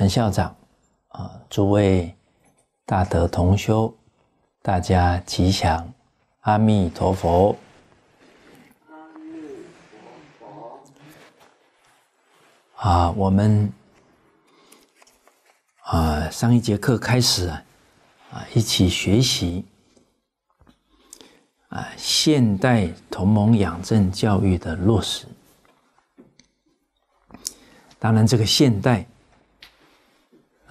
陈校长，啊，诸位大德同修，大家吉祥，阿弥陀佛！啊，我们啊，上一节课开始啊，一起学习啊，现代同盟养正教育的落实。当然，这个现代。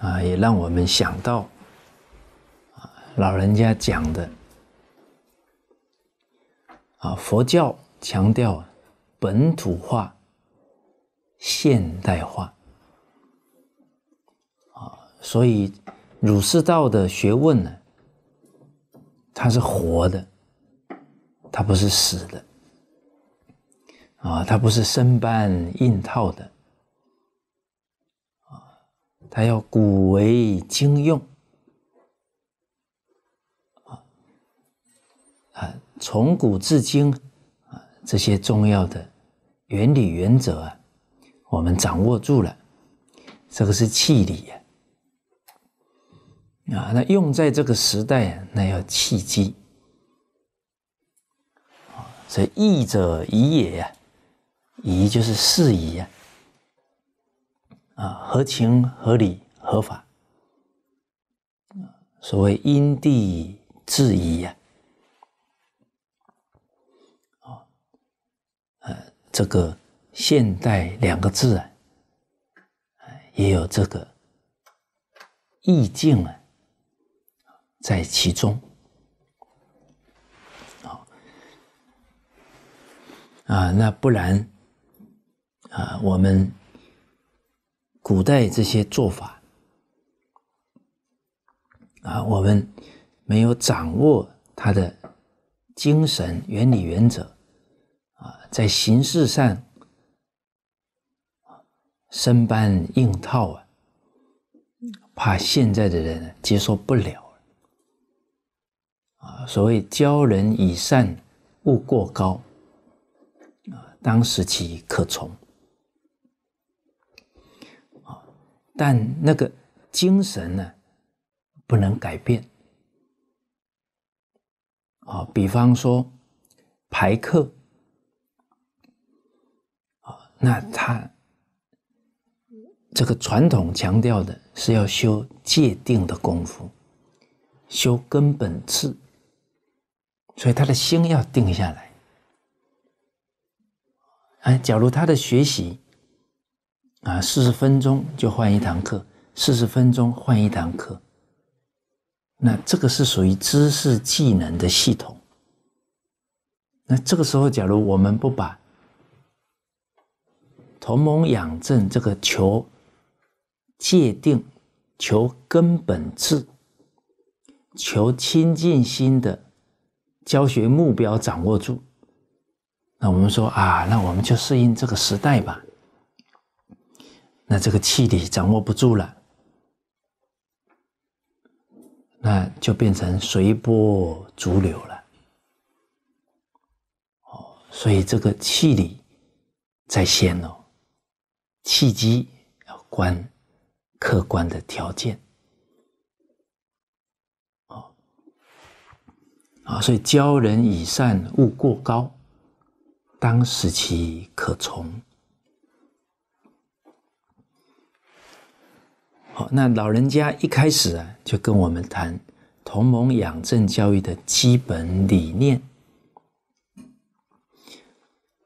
啊，也让我们想到，啊，老人家讲的，啊，佛教强调本土化、现代化，啊，所以儒释道的学问呢，它是活的，它不是死的，啊，它不是生搬硬套的。它要古为今用，啊从古至今啊，这些重要的原理原则啊，我们掌握住了，这个是气理呀，啊，那用在这个时代，那要契机，啊，所以义者宜也呀，宜就是适宜呀。啊，合情合理合法，所谓因地制宜呀，啊，啊，这个现代两个字啊，也有这个意境啊，在其中，啊，那不然，啊，我们。古代这些做法啊，我们没有掌握它的精神原理原则啊，在形式上生搬硬套啊，怕现在的人接受不了啊。所谓教人以善，勿过高啊，当时期可从。但那个精神呢，不能改变啊。比方说排课啊，那他这个传统强调的是要修界定的功夫，修根本次，所以他的心要定下来。哎，假如他的学习。啊，四十分钟就换一堂课，四十分钟换一堂课。那这个是属于知识技能的系统。那这个时候，假如我们不把“同盟养正”这个求界定、求根本质、求亲近心的教学目标掌握住，那我们说啊，那我们就适应这个时代吧。那这个气力掌握不住了，那就变成随波逐流了。哦，所以这个气力在先哦，契机要观客观的条件。哦，啊，所以教人以善勿过高，当使其可从。那老人家一开始啊，就跟我们谈同盟养正教育的基本理念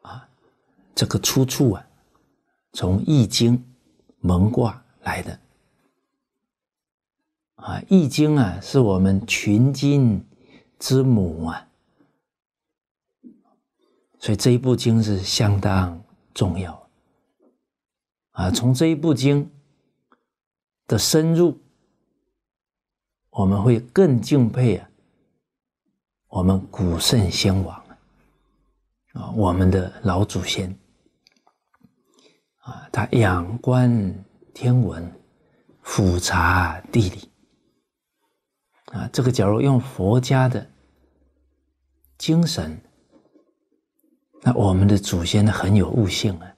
啊，这个出处啊，从《易经》蒙卦来的啊，《易经》啊，是我们群经之母啊，所以这一部经是相当重要啊，从这一部经。的深入，我们会更敬佩啊，我们古圣先王啊，我们的老祖先啊，他仰观天文，俯察地理啊，这个假如用佛家的精神，那我们的祖先呢很有悟性啊。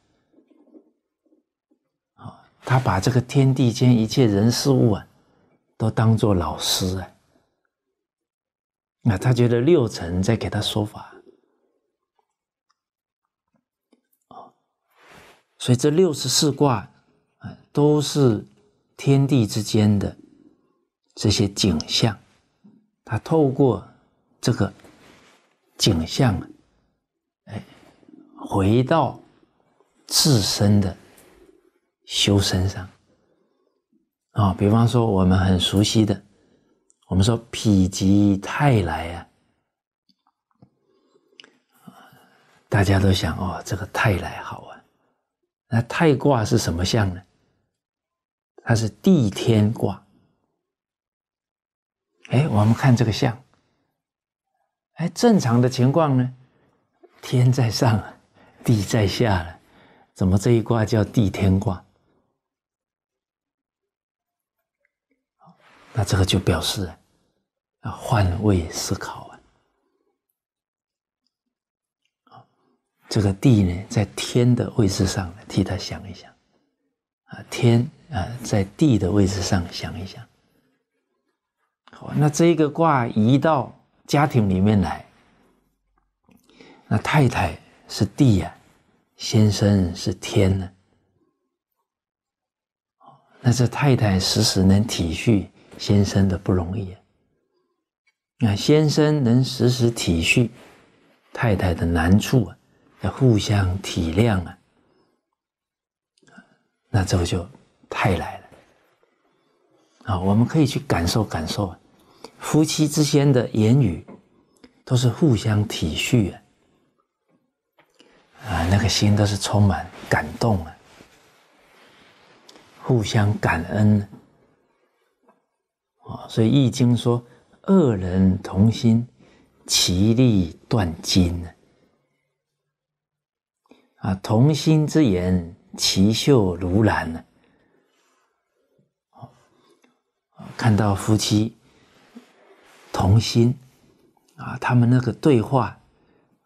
他把这个天地间一切人事物啊，都当做老师啊，那他觉得六层在给他说法，啊，所以这六十四卦啊，都是天地之间的这些景象，他透过这个景象，哎，回到自身的。修身上啊，比方说我们很熟悉的，我们说否极泰来啊，大家都想哦，这个泰来好啊。那泰卦是什么象呢？它是地天卦。哎，我们看这个象，哎，正常的情况呢，天在上，地在下，怎么这一卦叫地天卦？那这个就表示啊，换位思考啊，这个地呢在天的位置上，替他想一想，啊天啊在地的位置上想一想，好，那这个卦移到家庭里面来，那太太是地呀，先生是天呢，那这太太时时能体恤。先生的不容易啊！那先生能时时体恤太太的难处啊，要互相体谅啊，那这个就太来了啊！我们可以去感受感受啊，夫妻之间的言语都是互相体恤啊，啊，那个心都是充满感动啊，互相感恩。啊，所以《易经》说：“二人同心，其利断金。”啊，“同心之言，其秀如兰。”呢，看到夫妻同心啊，他们那个对话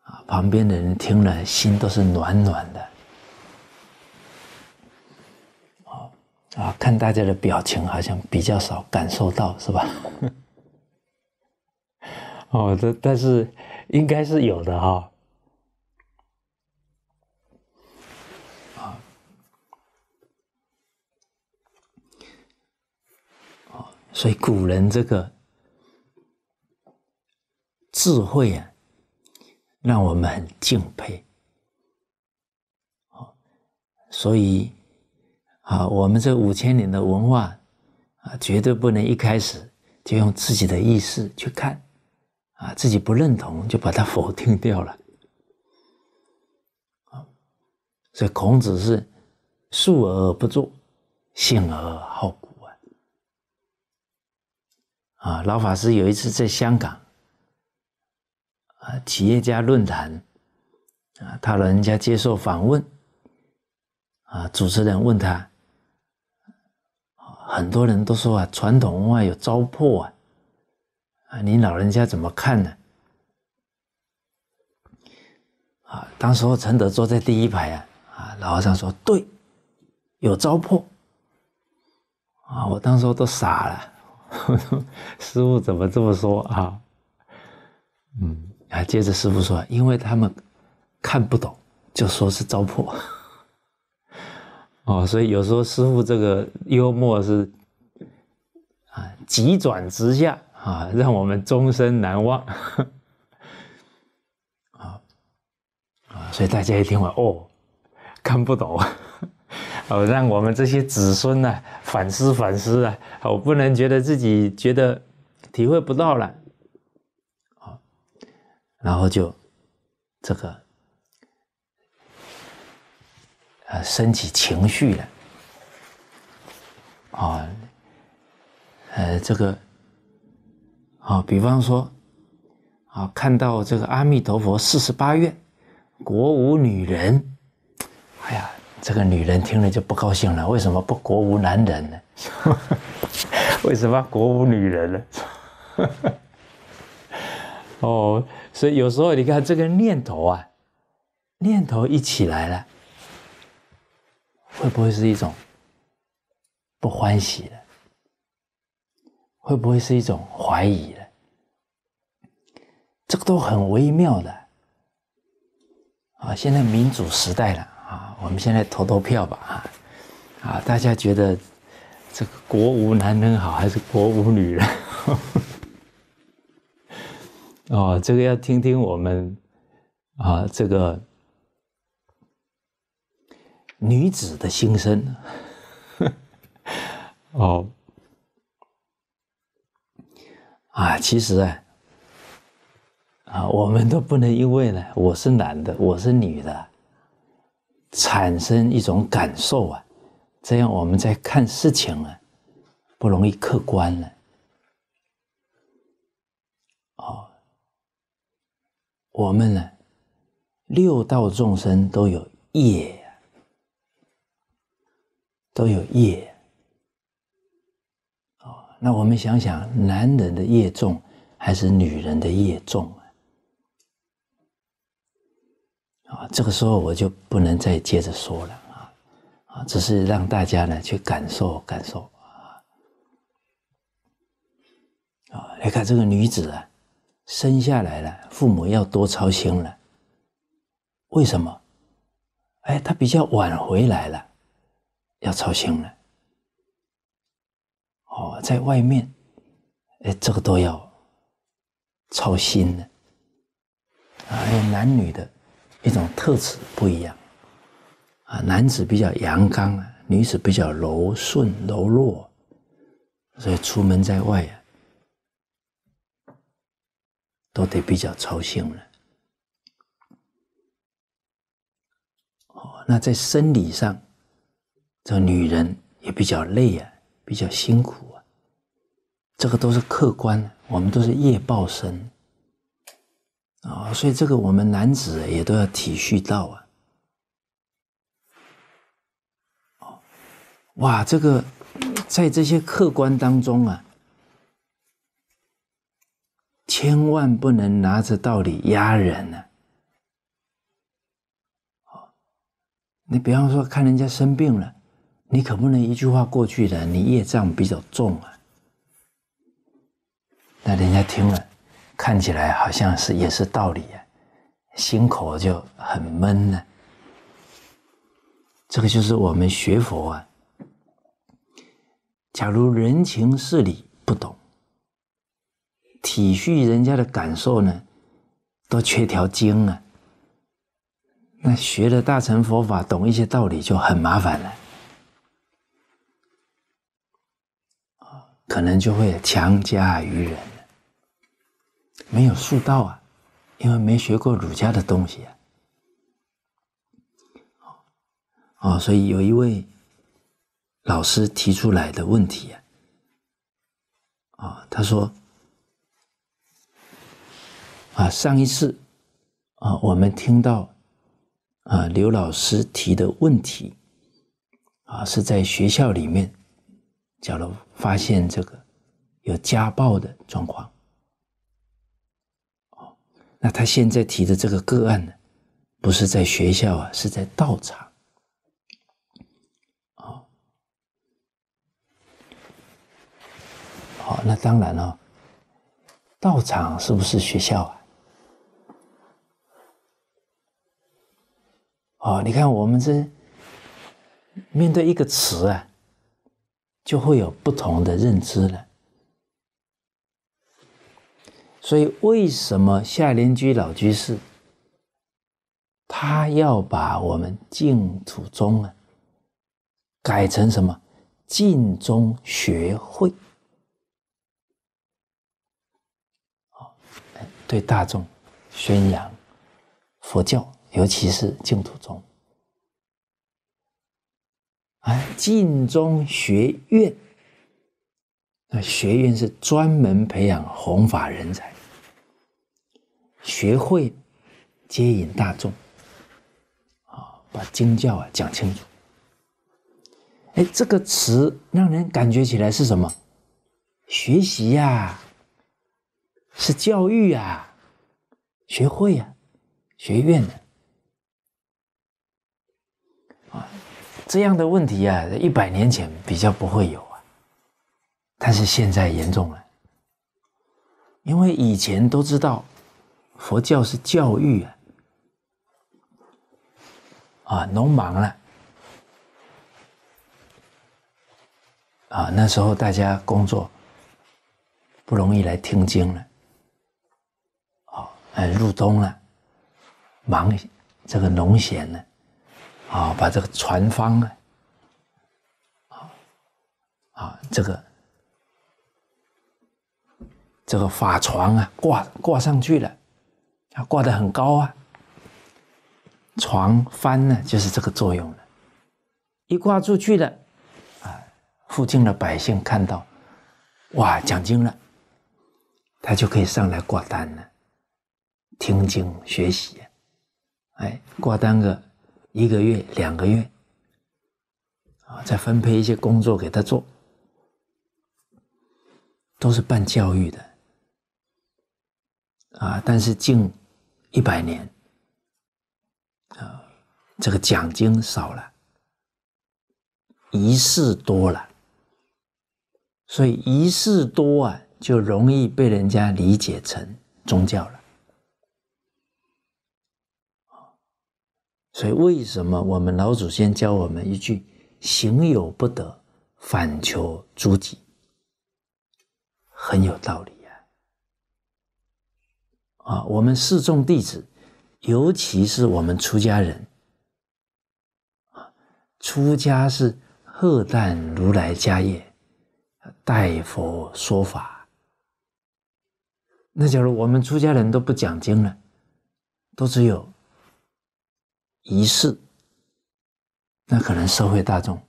啊，旁边的人听了心都是暖暖。啊，看大家的表情，好像比较少感受到，是吧？哦，这但是应该是有的哈。啊，哦，所以古人这个智慧啊，让我们很敬佩。好，所以。啊，我们这五千年的文化啊，绝对不能一开始就用自己的意识去看，啊，自己不认同就把它否定掉了，啊，所以孔子是述而不作，信而好古啊。啊，老法师有一次在香港，啊，企业家论坛，啊，他老人家接受访问，啊，主持人问他。很多人都说啊，传统文化有糟粕啊，啊，您老人家怎么看呢？啊，当时候陈德坐在第一排啊，啊，老和尚说对，有糟粕啊，我当时都傻了，师傅怎么这么说啊？嗯，啊，接着师傅说，因为他们看不懂，就说是糟粕。哦，所以有时候师傅这个幽默是，啊，急转直下啊，让我们终身难忘。啊 啊，所以大家一听完哦，看不懂，哦，让我们这些子孙呢反思反思啊，我不能觉得自己觉得体会不到了，啊，然后就这个。啊，升起情绪了，啊，呃，这个，啊，比方说，啊，看到这个阿弥陀佛四十八愿，国无女人，哎呀，这个女人听了就不高兴了，为什么不国无男人呢？为什么国无女人呢？哦，所以有时候你看这个念头啊，念头一起来了。会不会是一种不欢喜的？会不会是一种怀疑的？这个都很微妙的啊！现在民主时代了啊，我们现在投投票吧啊！啊，大家觉得这个国无男人好，还是国无女人？哦，这个要听听我们啊，这个。女子的心声，哦，啊，其实啊，啊，我们都不能因为呢，我是男的，我是女的，产生一种感受啊，这样我们在看事情啊，不容易客观了，哦，我们呢，六道众生都有业。都有业哦，那我们想想，男人的业重还是女人的业重啊？啊，这个时候我就不能再接着说了啊啊，只是让大家呢去感受感受啊啊，看这个女子啊，生下来了，父母要多操心了。为什么？哎，她比较晚回来了。要操心了，哦，在外面，哎，这个都要操心的。还有男女的一种特质不一样，啊，男子比较阳刚，啊，女子比较柔顺柔弱，所以出门在外呀，都得比较操心了。哦，那在生理上。这女人也比较累啊，比较辛苦啊，这个都是客观我们都是业报生啊，所以这个我们男子也都要体恤到啊。哇，这个在这些客观当中啊，千万不能拿着道理压人呢。哦，你比方说看人家生病了。你可不能一句话过去了，你业障比较重啊。那人家听了，看起来好像是也是道理啊，心口就很闷呢。这个就是我们学佛啊，假如人情世理不懂，体恤人家的感受呢，都缺条筋啊。那学了大乘佛法，懂一些道理就很麻烦了。可能就会强加于人，没有树道啊，因为没学过儒家的东西啊，啊，所以有一位老师提出来的问题啊，他说啊，上一次啊，我们听到啊刘老师提的问题啊，是在学校里面，假如。发现这个有家暴的状况，哦，那他现在提的这个个案呢，不是在学校啊，是在道场，哦。好，那当然哦。道场是不是学校啊？哦，你看我们这面对一个词啊。就会有不同的认知了。所以，为什么夏莲居老居士他要把我们净土宗啊改成什么净宗学会？对大众宣扬佛教，尤其是净土宗。啊，晋中学院，那学院是专门培养弘法人才，学会接引大众，啊，把经教啊讲清楚。哎，这个词让人感觉起来是什么？学习呀，是教育呀，学会呀，学院的。这样的问题啊，一百年前比较不会有啊，但是现在严重了，因为以前都知道佛教是教育啊，啊农忙了，啊那时候大家工作不容易来听经了，好哎入冬了，忙这个农闲了，啊，把这个船方啊，啊啊，这个这个法床啊，挂挂上去了，它挂得很高啊。床翻呢，就是这个作用了。一挂出去了，啊，附近的百姓看到，哇，讲经了，他就可以上来挂单了，听经学习，哎，挂单个。一个月、两个月，啊，再分配一些工作给他做，都是办教育的，啊，但是近一百年，啊，这个奖金少了，仪式多了，所以仪式多啊，就容易被人家理解成宗教了。所以，为什么我们老祖先教我们一句“行有不得，反求诸己”，很有道理呀！啊，我们四众弟子，尤其是我们出家人，啊，出家是贺诞如来家业，代佛说法。那假如我们出家人都不讲经了，都只有。仪式，那可能社会大众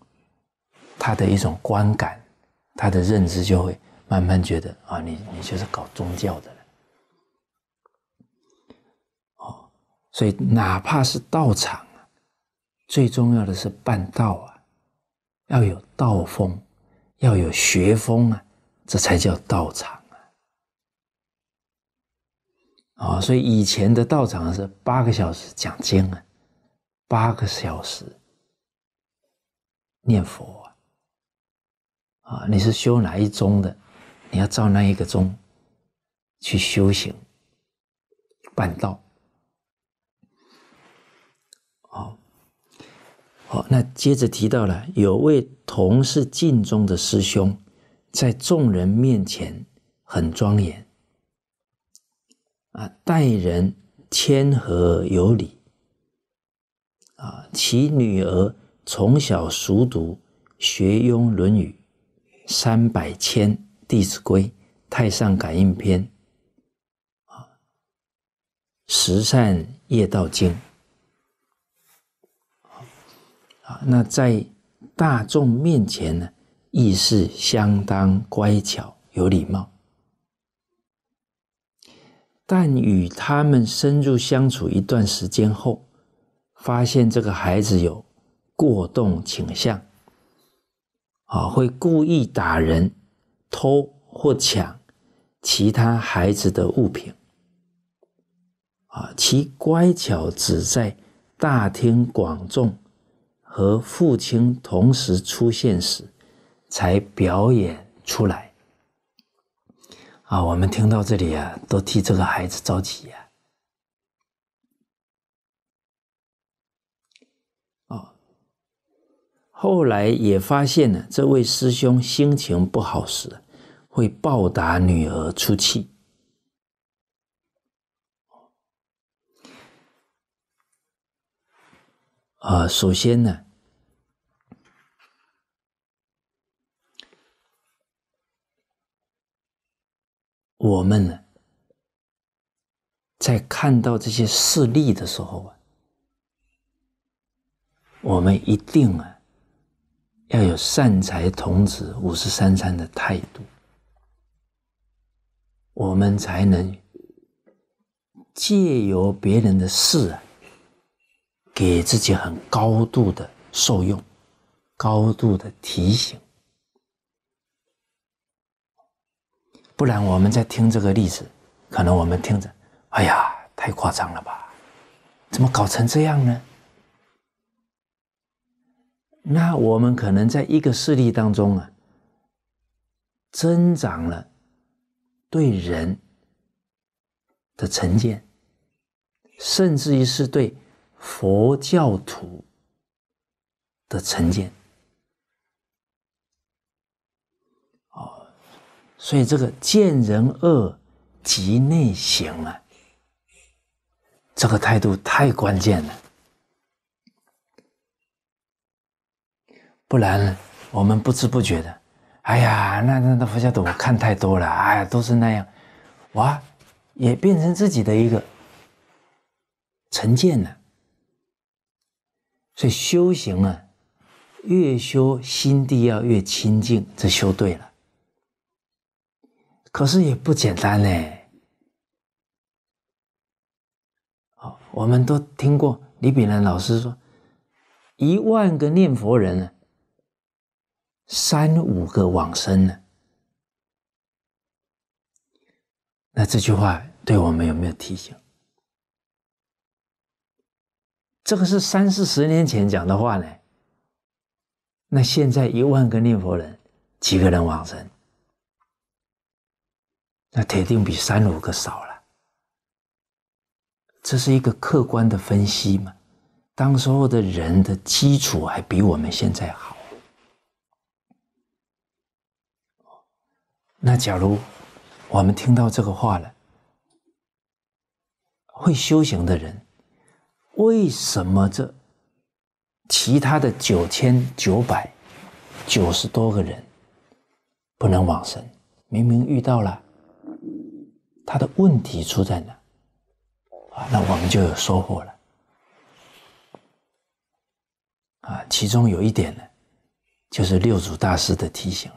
他的一种观感，他的认知就会慢慢觉得啊，你你就是搞宗教的了，哦，所以哪怕是道场啊，最重要的是办道啊，要有道风，要有学风啊，这才叫道场啊，哦，所以以前的道场是八个小时讲经啊。八个小时念佛啊！啊，你是修哪一宗的？你要照那一个宗去修行、办道。好，好，那接着提到了有位同是晋宗的师兄，在众人面前很庄严啊，待人谦和有礼。啊，其女儿从小熟读《学庸》《论语》《三百千》《弟子规》《太上感应篇》啊，《十善业道经》啊啊！那在大众面前呢，亦是相当乖巧、有礼貌。但与他们深入相处一段时间后，发现这个孩子有过动倾向，啊，会故意打人、偷或抢其他孩子的物品，啊，其乖巧只在大庭广众和父亲同时出现时才表演出来，啊，我们听到这里啊，都替这个孩子着急呀。后来也发现了，这位师兄心情不好时，会暴打女儿出气。啊，首先呢，我们呢，在看到这些事例的时候啊，我们一定啊。要有善财童子五十三参的态度，我们才能借由别人的事，给自己很高度的受用，高度的提醒。不然，我们在听这个例子，可能我们听着，哎呀，太夸张了吧？怎么搞成这样呢？那我们可能在一个事例当中啊，增长了对人的成见，甚至于是对佛教徒的成见。哦，所以这个见人恶即内省啊，这个态度太关键了。不然，我们不知不觉的，哎呀，那那那佛教的我看太多了，哎呀，都是那样，哇，也变成自己的一个成见了。所以修行啊，越修心地要越清净，这修对了。可是也不简单嘞。好，我们都听过李炳南老师说，一万个念佛人呢。三五个往生呢？那这句话对我们有没有提醒？这个是三四十年前讲的话呢？那现在一万个念佛人，几个人往生？那铁定比三五个少了。这是一个客观的分析嘛？当时候的人的基础还比我们现在好。那假如我们听到这个话了，会修行的人，为什么这其他的九千九百九十多个人不能往生？明明遇到了，他的问题出在哪？啊，那我们就有收获了。啊，其中有一点呢，就是六祖大师的提醒。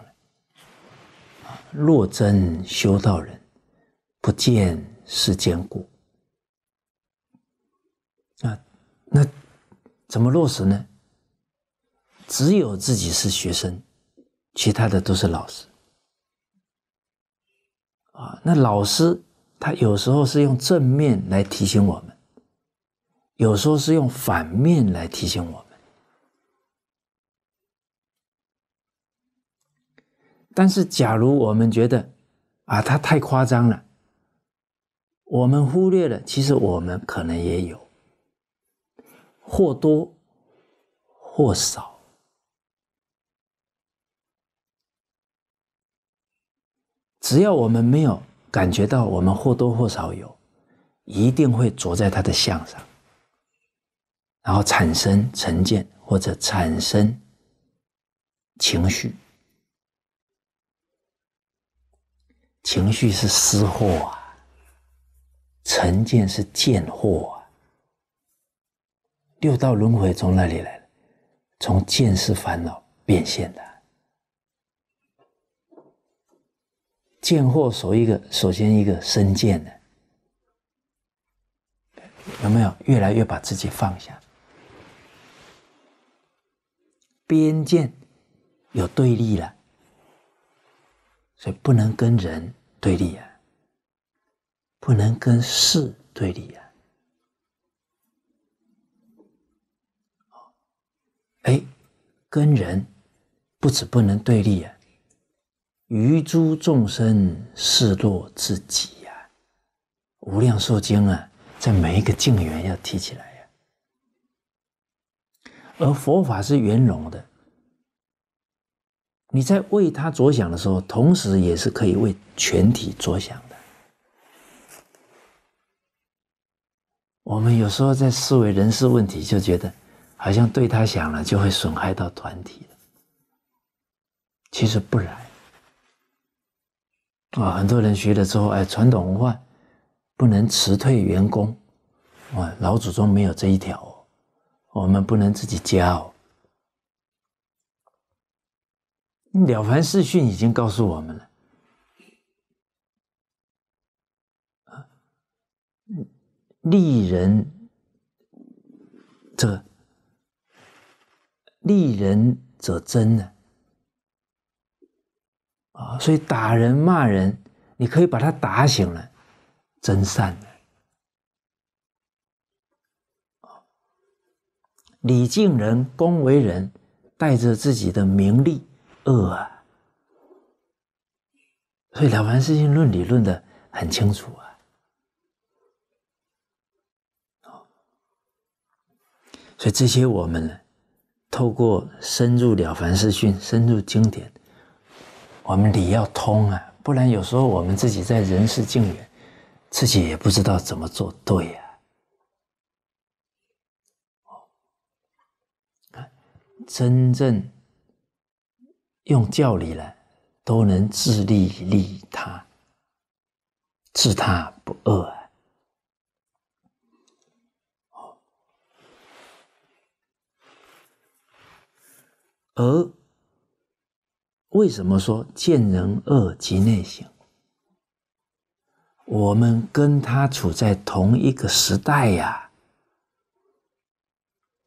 若真修道人，不见世间过。啊，那怎么落实呢？只有自己是学生，其他的都是老师。啊，那老师他有时候是用正面来提醒我们，有时候是用反面来提醒我。但是，假如我们觉得，啊，他太夸张了，我们忽略了，其实我们可能也有，或多或少，只要我们没有感觉到，我们或多或少有，一定会着在他的相上，然后产生成见或者产生情绪。情绪是私货啊，成见是贱货啊。六道轮回从哪里来？从见识烦恼变现的。见货首一个，首先一个生见的，有没有？越来越把自己放下，边见有对立了。所以不能跟人对立啊，不能跟事对立啊。哎，跟人不止不能对立啊，于诸众生示若自己啊，《无量寿经》啊，在每一个境缘要提起来呀。而佛法是圆融的。你在为他着想的时候，同时也是可以为全体着想的。我们有时候在思维人事问题，就觉得好像对他想了，就会损害到团体了。其实不然。啊，很多人学了之后，哎，传统文化不能辞退员工，啊，老祖宗没有这一条，我们不能自己加哦。了凡四训已经告诉我们了，啊，利人这利人则真呢，啊，所以打人骂人，你可以把他打醒了，真善的，啊，礼敬人，恭维人，带着自己的名利。恶啊！所以了凡四训论理论的很清楚啊。哦，所以这些我们呢，透过深入了凡四训、深入经典，我们理要通啊，不然有时候我们自己在人事境缘，自己也不知道怎么做对啊。看真正。用教理来，都能自利利他，自他不恶。而为什么说见人恶即内省？我们跟他处在同一个时代呀，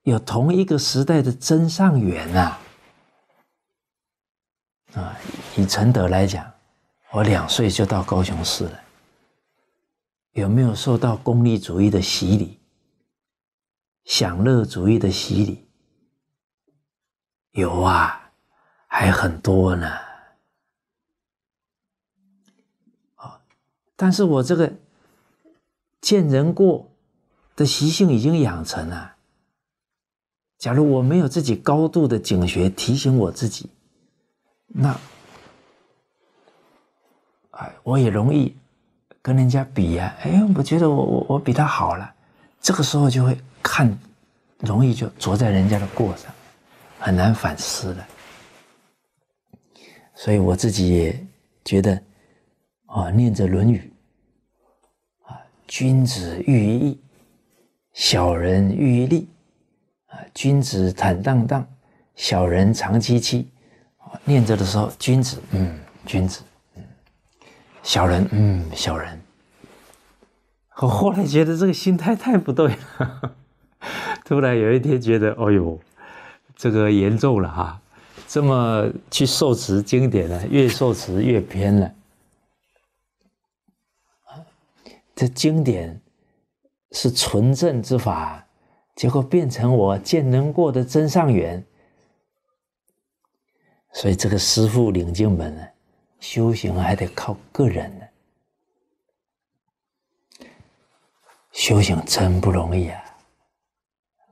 有同一个时代的真善缘啊。啊，以承德来讲，我两岁就到高雄市了。有没有受到功利主义的洗礼、享乐主义的洗礼？有啊，还很多呢。啊，但是我这个见人过的习性已经养成了。假如我没有自己高度的警觉提醒我自己。那，哎，我也容易跟人家比呀。哎，我觉得我我我比他好了，这个时候就会看，容易就着在人家的过上，很难反思了。所以我自己也觉得，啊，念着《论语》，啊，君子喻于义，小人喻于利，啊，君子坦荡荡，小人长戚戚。念着的时候，君子，嗯，君子，嗯，小人，嗯，小人。我后来觉得这个心态太不对了。突然有一天觉得，哎呦，这个严重了啊！这么去受持经典呢，越受持越偏了。这经典是纯正之法，结果变成我见人过的真上缘。所以，这个师傅领进门呢，修行还得靠个人呢。修行真不容易啊！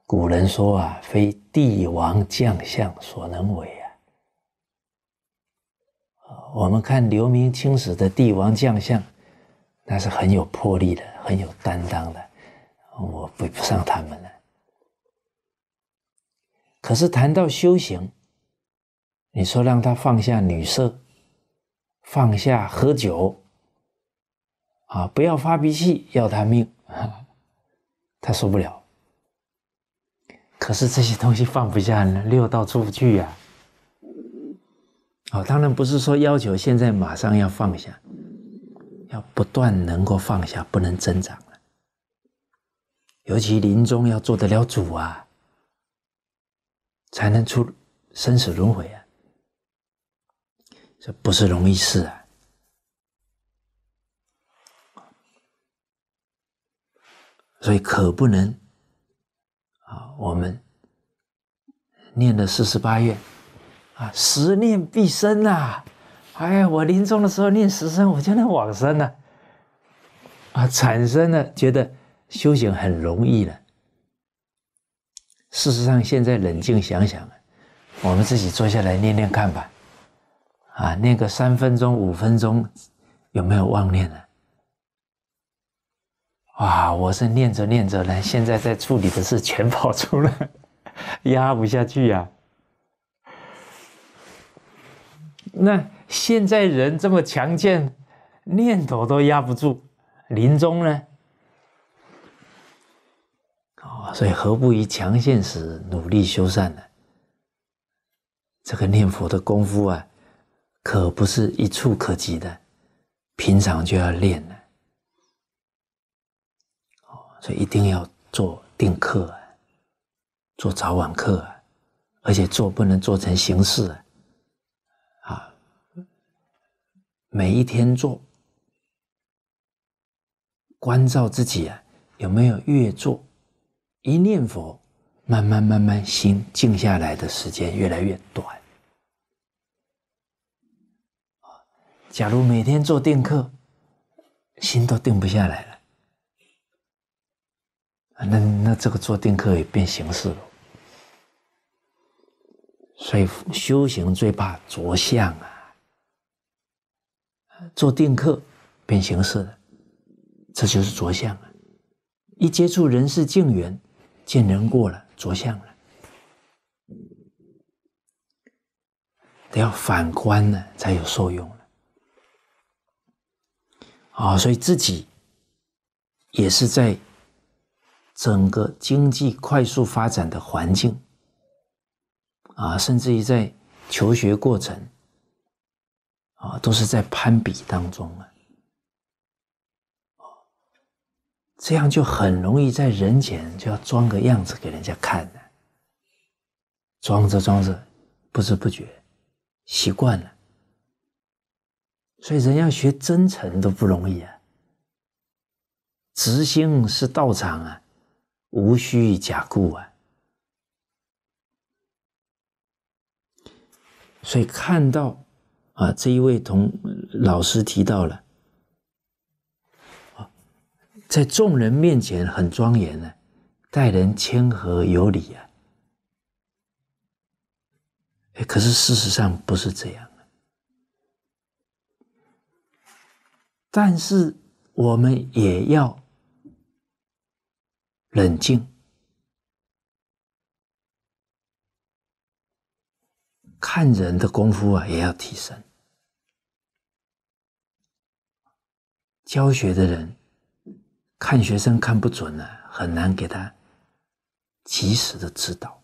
古人说啊，非帝王将相所能为啊。我们看留名青史的帝王将相，那是很有魄力的，很有担当的。我比不上他们了。可是谈到修行，你说让他放下女色，放下喝酒，啊，不要发脾气，要他命，他受不了。可是这些东西放不下呢，六道出不去呀。啊，当然不是说要求现在马上要放下，要不断能够放下，不能增长了。尤其临终要做得了主啊，才能出生死轮回啊。这不是容易事啊！所以可不能啊！我们念了四十八愿啊，十念必生呐！哎呀，我临终的时候念十声，我就能往生了啊！产生了觉得修行很容易了。事实上，现在冷静想想我们自己坐下来念念看吧。啊，念个三分钟、五分钟，有没有妄念呢？哇，我是念着念着呢，现在在处理的事全跑出来，压不下去呀。那现在人这么强健，念头都压不住，临终呢？哦，所以何不以强健时努力修善呢？这个念佛的功夫啊。可不是一触可及的，平常就要练的。哦，所以一定要做定课啊，做早晚课啊，而且做不能做成形式啊，啊，每一天做，关照自己啊，有没有越做，一念佛，慢慢慢慢心静下来的时间越来越短。假如每天做定课，心都定不下来了，那那这个做定课也变形式了。所以修行最怕着相啊！做定课变形式了，这就是着相啊。一接触人世境缘，见人过了着相了，得要反观呢，才有作用。啊，所以自己也是在整个经济快速发展的环境啊，甚至于在求学过程啊，都是在攀比当中啊，这样就很容易在人前就要装个样子给人家看的，装着装着不知不觉习惯了。所以人要学真诚都不容易啊！直心是道场啊，无需假故啊。所以看到啊这一位同老师提到了在众人面前很庄严呢，待人谦和有礼啊。哎，可是事实上不是这样。但是我们也要冷静，看人的功夫啊，也要提升。教学的人看学生看不准了，很难给他及时的指导。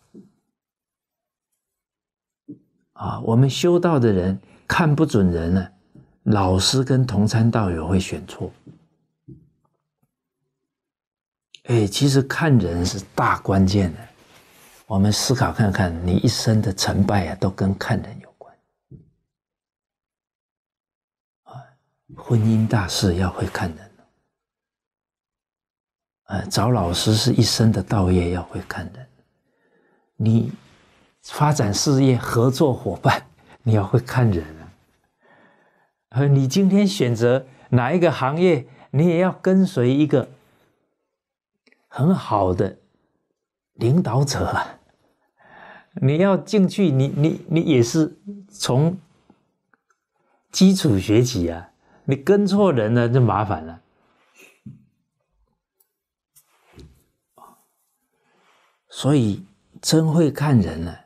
啊，我们修道的人看不准人呢。老师跟同参道友会选错，哎，其实看人是大关键的。我们思考看看，你一生的成败啊，都跟看人有关。啊，婚姻大事要会看人。啊，找老师是一生的道业要会看人。你发展事业合作伙伴，你要会看人。和你今天选择哪一个行业，你也要跟随一个很好的领导者啊！你要进去，你你你也是从基础学起啊！你跟错人了就麻烦了。所以真会看人了，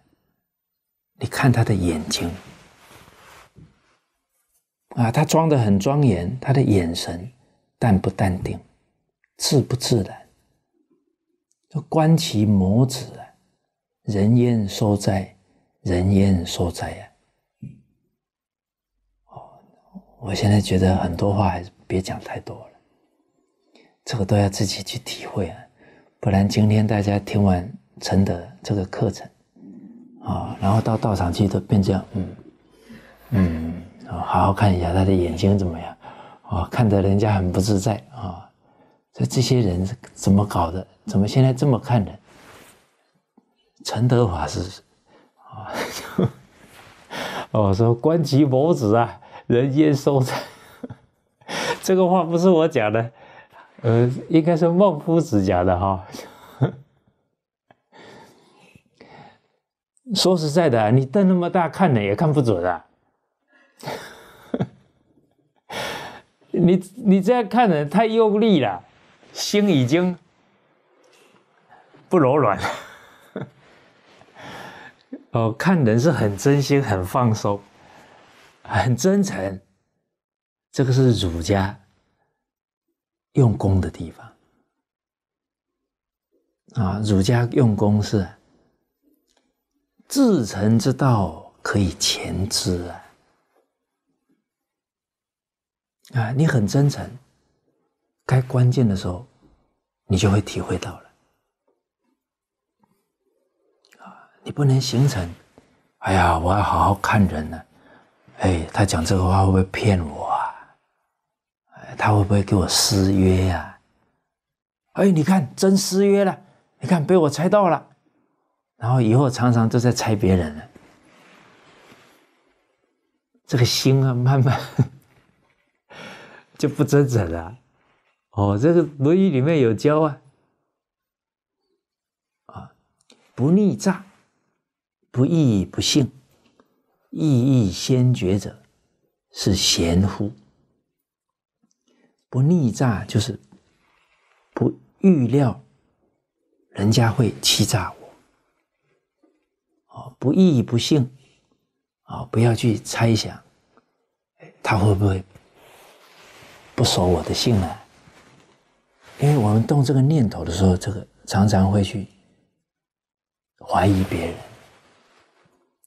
你看他的眼睛。啊，他装的很庄严，他的眼神，淡不淡定，自不自然。就观其眸子啊，人焉受哉？人焉受哉呀？哦，我现在觉得很多话还是别讲太多了，这个都要自己去体会啊，不然今天大家听完承德这个课程，啊，然后到道场去都变这样，嗯，嗯。好好看一下他的眼睛怎么样？啊，看得人家很不自在啊。这这些人怎么搞的？怎么现在这么看人？陈德华是，啊，我 说观其脖子啊，人间收藏。这个话不是我讲的，呃，应该是孟夫子讲的哈。说实在的，你瞪那么大看呢，也看不准啊。你你这样看人太用力了，心已经不柔软了。哦，看人是很真心、很放松、很真诚，这个是儒家用功的地方啊。儒家用功是“至诚之道，可以前知”啊。啊，你很真诚，该关键的时候，你就会体会到了。啊，你不能形成，哎呀，我要好好看人呢。哎，他讲这个话会不会骗我啊？哎，他会不会给我失约呀？哎，你看真失约了，你看被我猜到了，然后以后常常都在猜别人了。这个心啊，慢慢。就不真诚了。哦，这个《论语》里面有教啊，啊，不逆诈，不意不信，意意先觉者是贤乎？不逆诈就是不预料人家会欺诈我。哦，不意不信，啊，不要去猜想，他会不会？不守我的信了，因为我们动这个念头的时候，这个常常会去怀疑别人。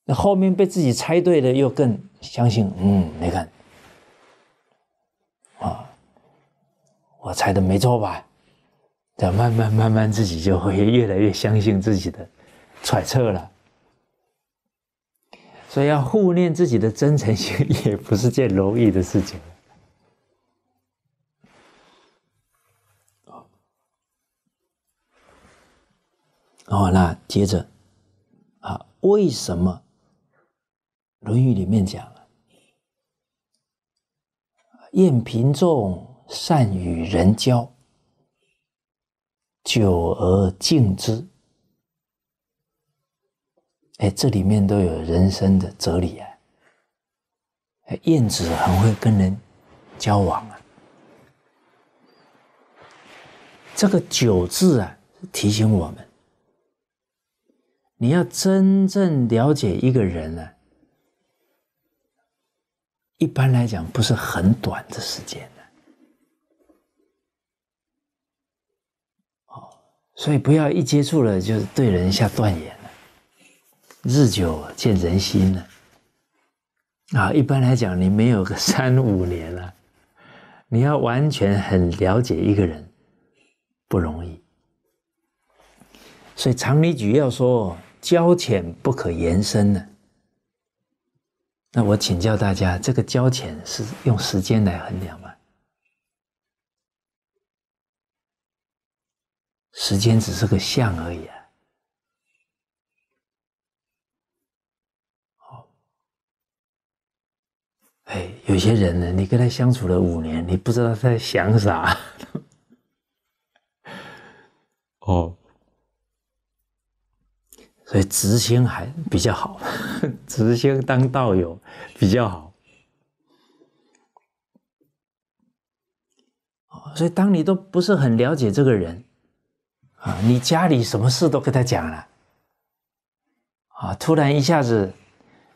那后面被自己猜对了，又更相信。嗯，你看，啊，我猜的没错吧？这慢慢慢慢，自己就会越来越相信自己的揣测了。所以要护念自己的真诚心，也不是件容易的事情。哦，那接着，啊，为什么《论语》里面讲了“晏平仲善与人交，久而敬之”？哎，这里面都有人生的哲理啊！晏子很会跟人交往啊，这个“久”字啊，提醒我们。你要真正了解一个人呢，一般来讲不是很短的时间的。哦，所以不要一接触了就对人下断言了。日久见人心呢。啊，一般来讲，你没有个三五年啊，你要完全很了解一个人不容易。所以常理举要说。交浅不可言深呢，那我请教大家，这个交浅是用时间来衡量吗？时间只是个象而已啊。哎，有些人呢，你跟他相处了五年，你不知道他在想啥。哦。所以执行还比较好，执行当道友比较好。所以当你都不是很了解这个人啊，你家里什么事都跟他讲了啊，突然一下子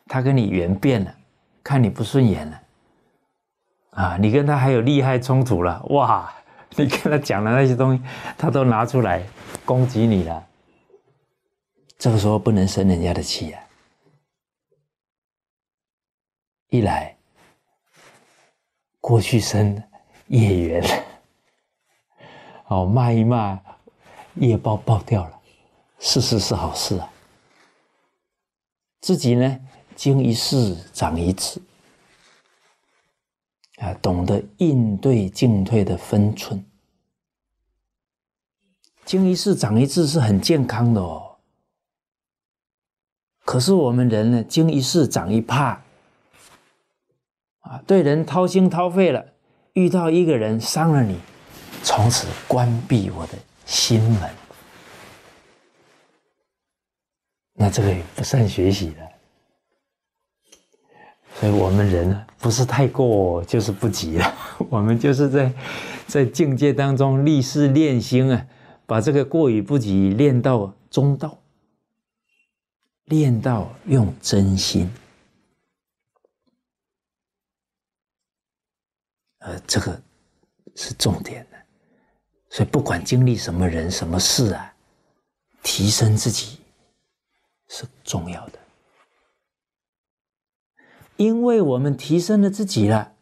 他跟你缘变了，看你不顺眼了啊，你跟他还有利害冲突了，哇，你跟他讲的那些东西，他都拿出来攻击你了。这个时候不能生人家的气呀！一来过去生业缘，哦骂一骂，业报爆掉了，事实是好事啊。自己呢，经一事长一智，啊，懂得应对进退的分寸，经一事长一智是很健康的哦。可是我们人呢，经一事长一怕，啊，对人掏心掏肺了，遇到一个人伤了你，从此关闭我的心门，那这个也不善学习了。所以，我们人呢，不是太过，就是不及了。我们就是在在境界当中立事练心啊，把这个过与不及练到中道。练到用真心，呃，这个是重点的。所以不管经历什么人、什么事啊，提升自己是重要的。因为我们提升了自己了，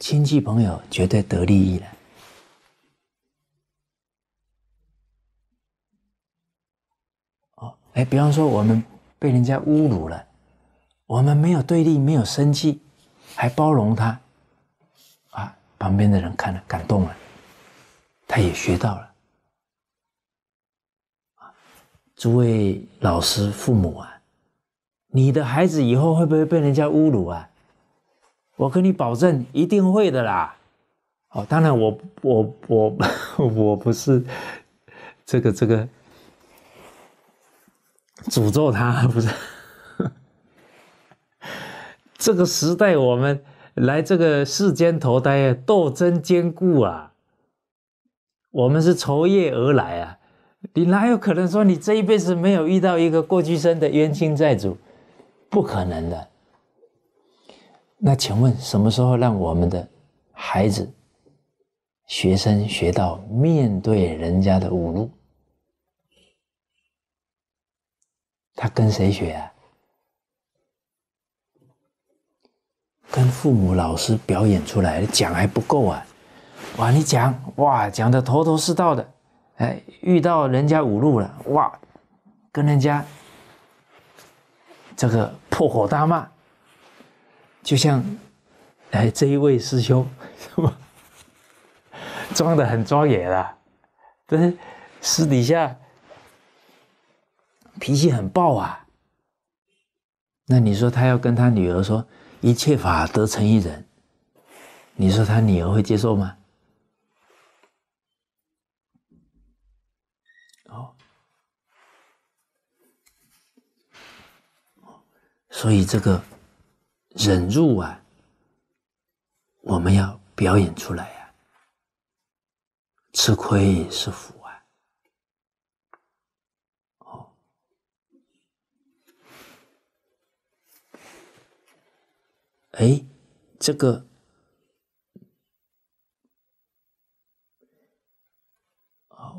亲戚朋友绝对得利益了。哎，比方说我们被人家侮辱了，我们没有对立，没有生气，还包容他，啊，旁边的人看了感动了，他也学到了。啊，诸位老师、父母啊，你的孩子以后会不会被人家侮辱啊？我跟你保证，一定会的啦。哦，当然，我我我 我不是这个这个。诅咒他不是？这个时代，我们来这个世间投胎，啊，斗争坚固啊！我们是酬业而来啊！你哪有可能说你这一辈子没有遇到一个过去生的冤亲债主？不可能的。那请问，什么时候让我们的孩子、学生学到面对人家的侮辱？他跟谁学啊？跟父母、老师表演出来讲还不够啊！哇，你讲哇，讲的头头是道的，哎，遇到人家五路了哇，跟人家这个破口大骂，就像哎这一位师兄是吧？装的很装野的，但是私底下。脾气很暴啊，那你说他要跟他女儿说一切法得成一人，你说他女儿会接受吗？哦，所以这个忍辱啊，我们要表演出来呀，吃亏是福。哎，这个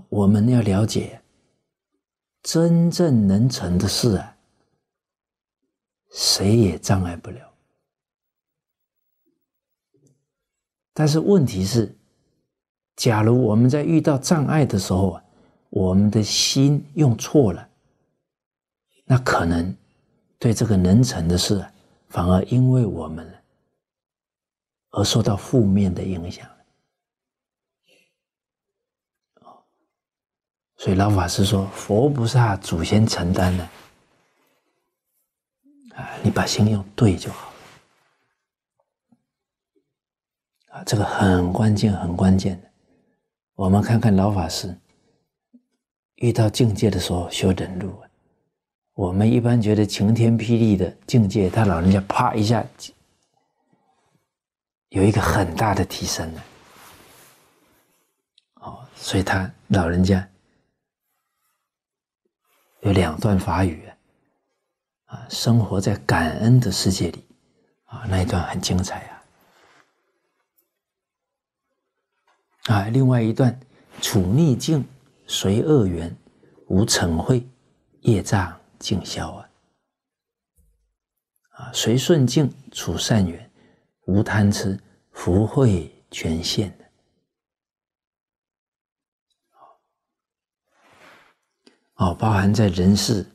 我们要了解，真正能成的事啊，谁也障碍不了。但是问题是，假如我们在遇到障碍的时候啊，我们的心用错了，那可能对这个能成的事啊。反而因为我们，而受到负面的影响，哦，所以老法师说：“佛菩萨祖先承担的，啊，你把心用对就好了，啊，这个很关键，很关键的。我们看看老法师遇到境界的时候，修忍辱。”我们一般觉得晴天霹雳的境界，他老人家啪一下有一个很大的提升呢。哦，所以他老人家有两段法语啊，生活在感恩的世界里啊，那一段很精彩啊。啊，另外一段，处逆境随恶缘无惩秽业障。尽孝啊，啊，随顺境，处善缘，无贪痴，福慧全现的。哦，包含在人事、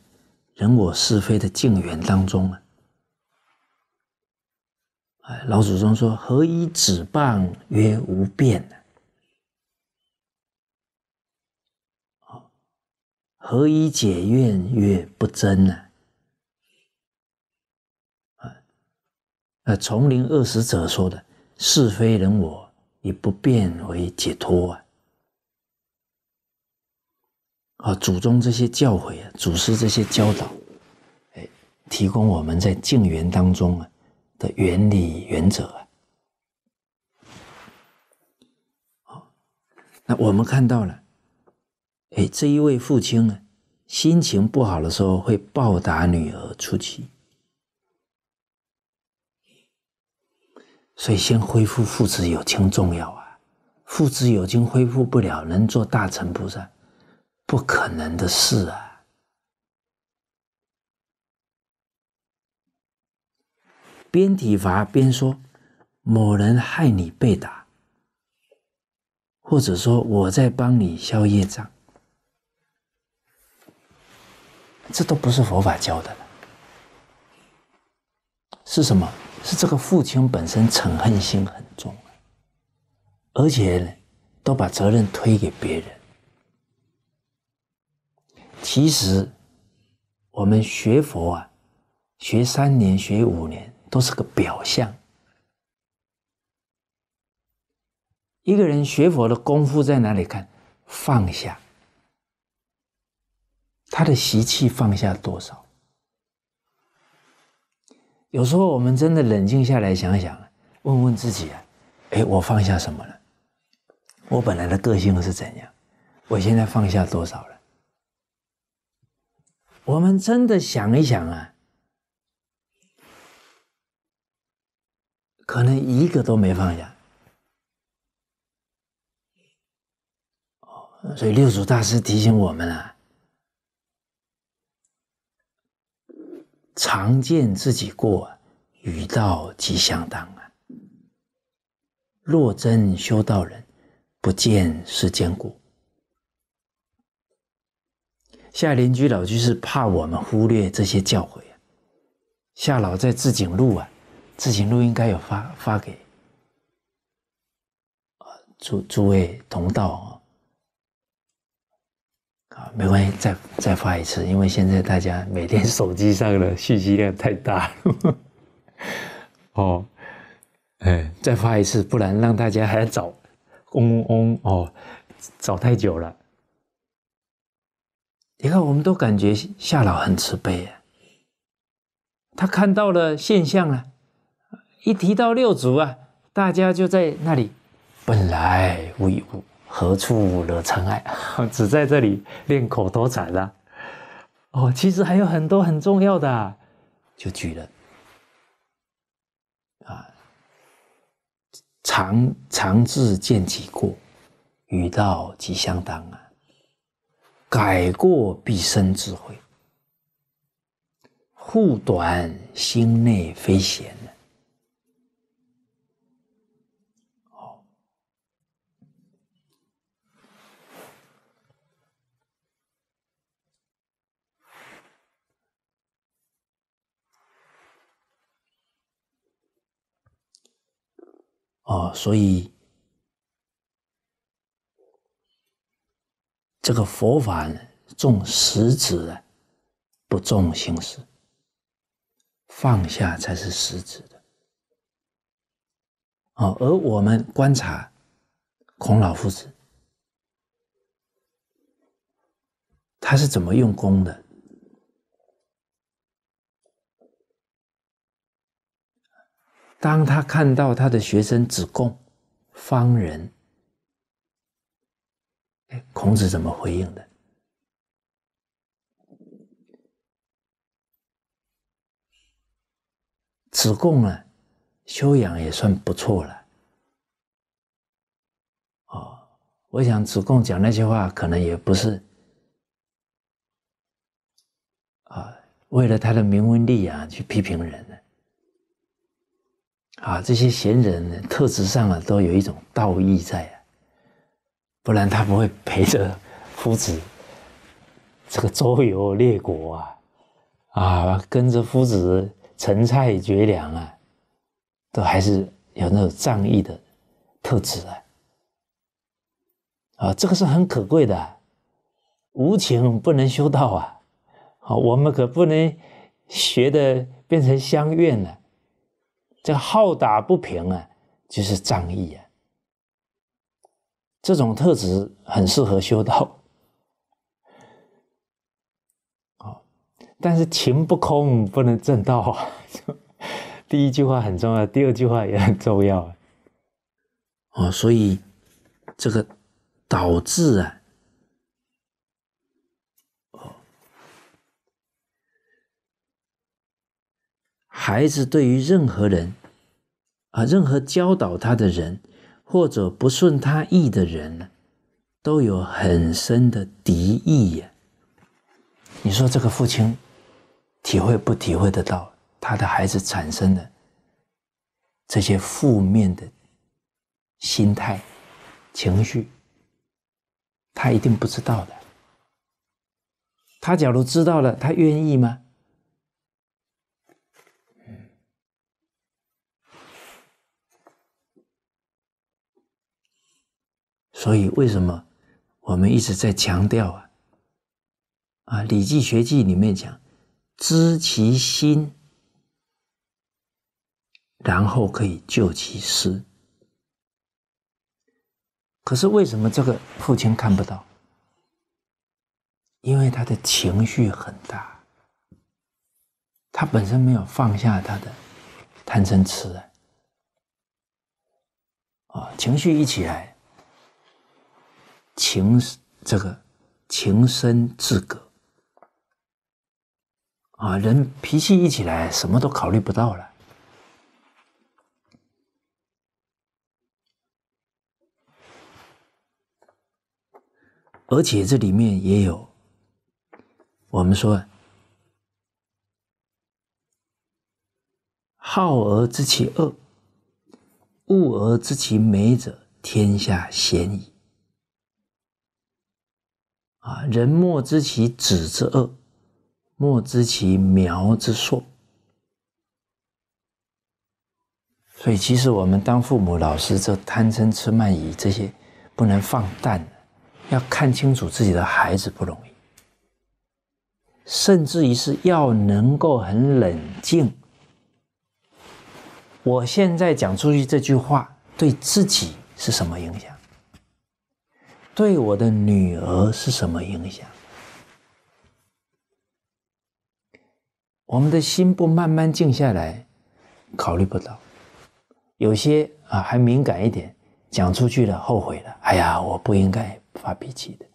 人我是非的境缘当中啊。哎，老祖宗说，何以止谤？曰无变呢？”何以解怨曰不争呢？啊，呃，丛林二师者说的，是非人我以不变为解脱啊！啊，祖宗这些教诲啊，祖师这些教导，哎，提供我们在静缘当中啊的原理原则啊。好，那我们看到了。哎，这一位父亲呢，心情不好的时候会暴打女儿出气，所以先恢复父子友情重要啊！父子友情恢复不了，能做大乘菩萨，不可能的事啊！边体罚边说，某人害你被打，或者说我在帮你消业障。这都不是佛法教的了，是什么？是这个父亲本身嗔恨心很重而且都把责任推给别人。其实我们学佛啊，学三年、学五年都是个表象。一个人学佛的功夫在哪里看？放下。他的习气放下多少？有时候我们真的冷静下来想想，问问自己啊：“哎，我放下什么了？我本来的个性是怎样？我现在放下多少了？”我们真的想一想啊，可能一个都没放下。哦，所以六祖大师提醒我们了。常见自己过，与道即相当啊。若真修道人，不见世间过。夏邻居老居士怕我们忽略这些教诲啊。夏老在自警录啊，自警录应该有发发给诸诸位同道。啊，没关系，再再发一次，因为现在大家每天手机上的信息量太大了。哦，哎，再发一次，不然让大家还找，嗡嗡嗡哦，找太久了。你看，我们都感觉夏老很慈悲啊，他看到了现象了，一提到六祖啊，大家就在那里本来无一物。何处惹尘埃？只在这里练口头禅了。哦，其实还有很多很重要的，就举了啊。常常自见己过，与道即相当啊。改过必生智慧，护短心内非闲。哦，所以这个佛法重实质，不重形式。放下才是实质的。哦，而我们观察孔老夫子，他是怎么用功的？当他看到他的学生子贡、方仁，哎，孔子怎么回应的？子贡呢，修养也算不错了。哦，我想子贡讲那些话，可能也不是啊，为了他的名闻利养去批评人的。啊，这些贤人呢，特质上啊，都有一种道义在啊，不然他不会陪着夫子这个周游列国啊，啊，跟着夫子成菜绝粮啊，都还是有那种仗义的特质啊，啊，这个是很可贵的，无情不能修道啊，好，我们可不能学的变成相怨了。这好打不平啊，就是仗义啊。这种特质很适合修道。但是情不空不能正道啊。第一句话很重要，第二句话也很重要啊。哦，所以这个导致啊。孩子对于任何人，啊，任何教导他的人，或者不顺他意的人都有很深的敌意呀。你说这个父亲体会不体会得到他的孩子产生的这些负面的心态、情绪？他一定不知道的。他假如知道了，他愿意吗？所以为什么我们一直在强调啊？啊，《礼记学记》里面讲：“知其心，然后可以救其师。可是为什么这个父亲看不到？因为他的情绪很大，他本身没有放下他的贪嗔痴啊，情绪一起来。情这个情深志格啊，人脾气一起来，什么都考虑不到了。而且这里面也有，我们说好而知其恶，恶而知其美者，天下鲜矣。啊！人莫知其子之恶，莫知其苗之硕。所以，其实我们当父母、老师，这贪嗔痴慢疑这些，不能放淡。要看清楚自己的孩子不容易，甚至于是要能够很冷静。我现在讲出去这句话，对自己是什么影响？对我的女儿是什么影响？我们的心不慢慢静下来，考虑不到。有些啊还敏感一点，讲出去了后悔了。哎呀，我不应该发脾气的，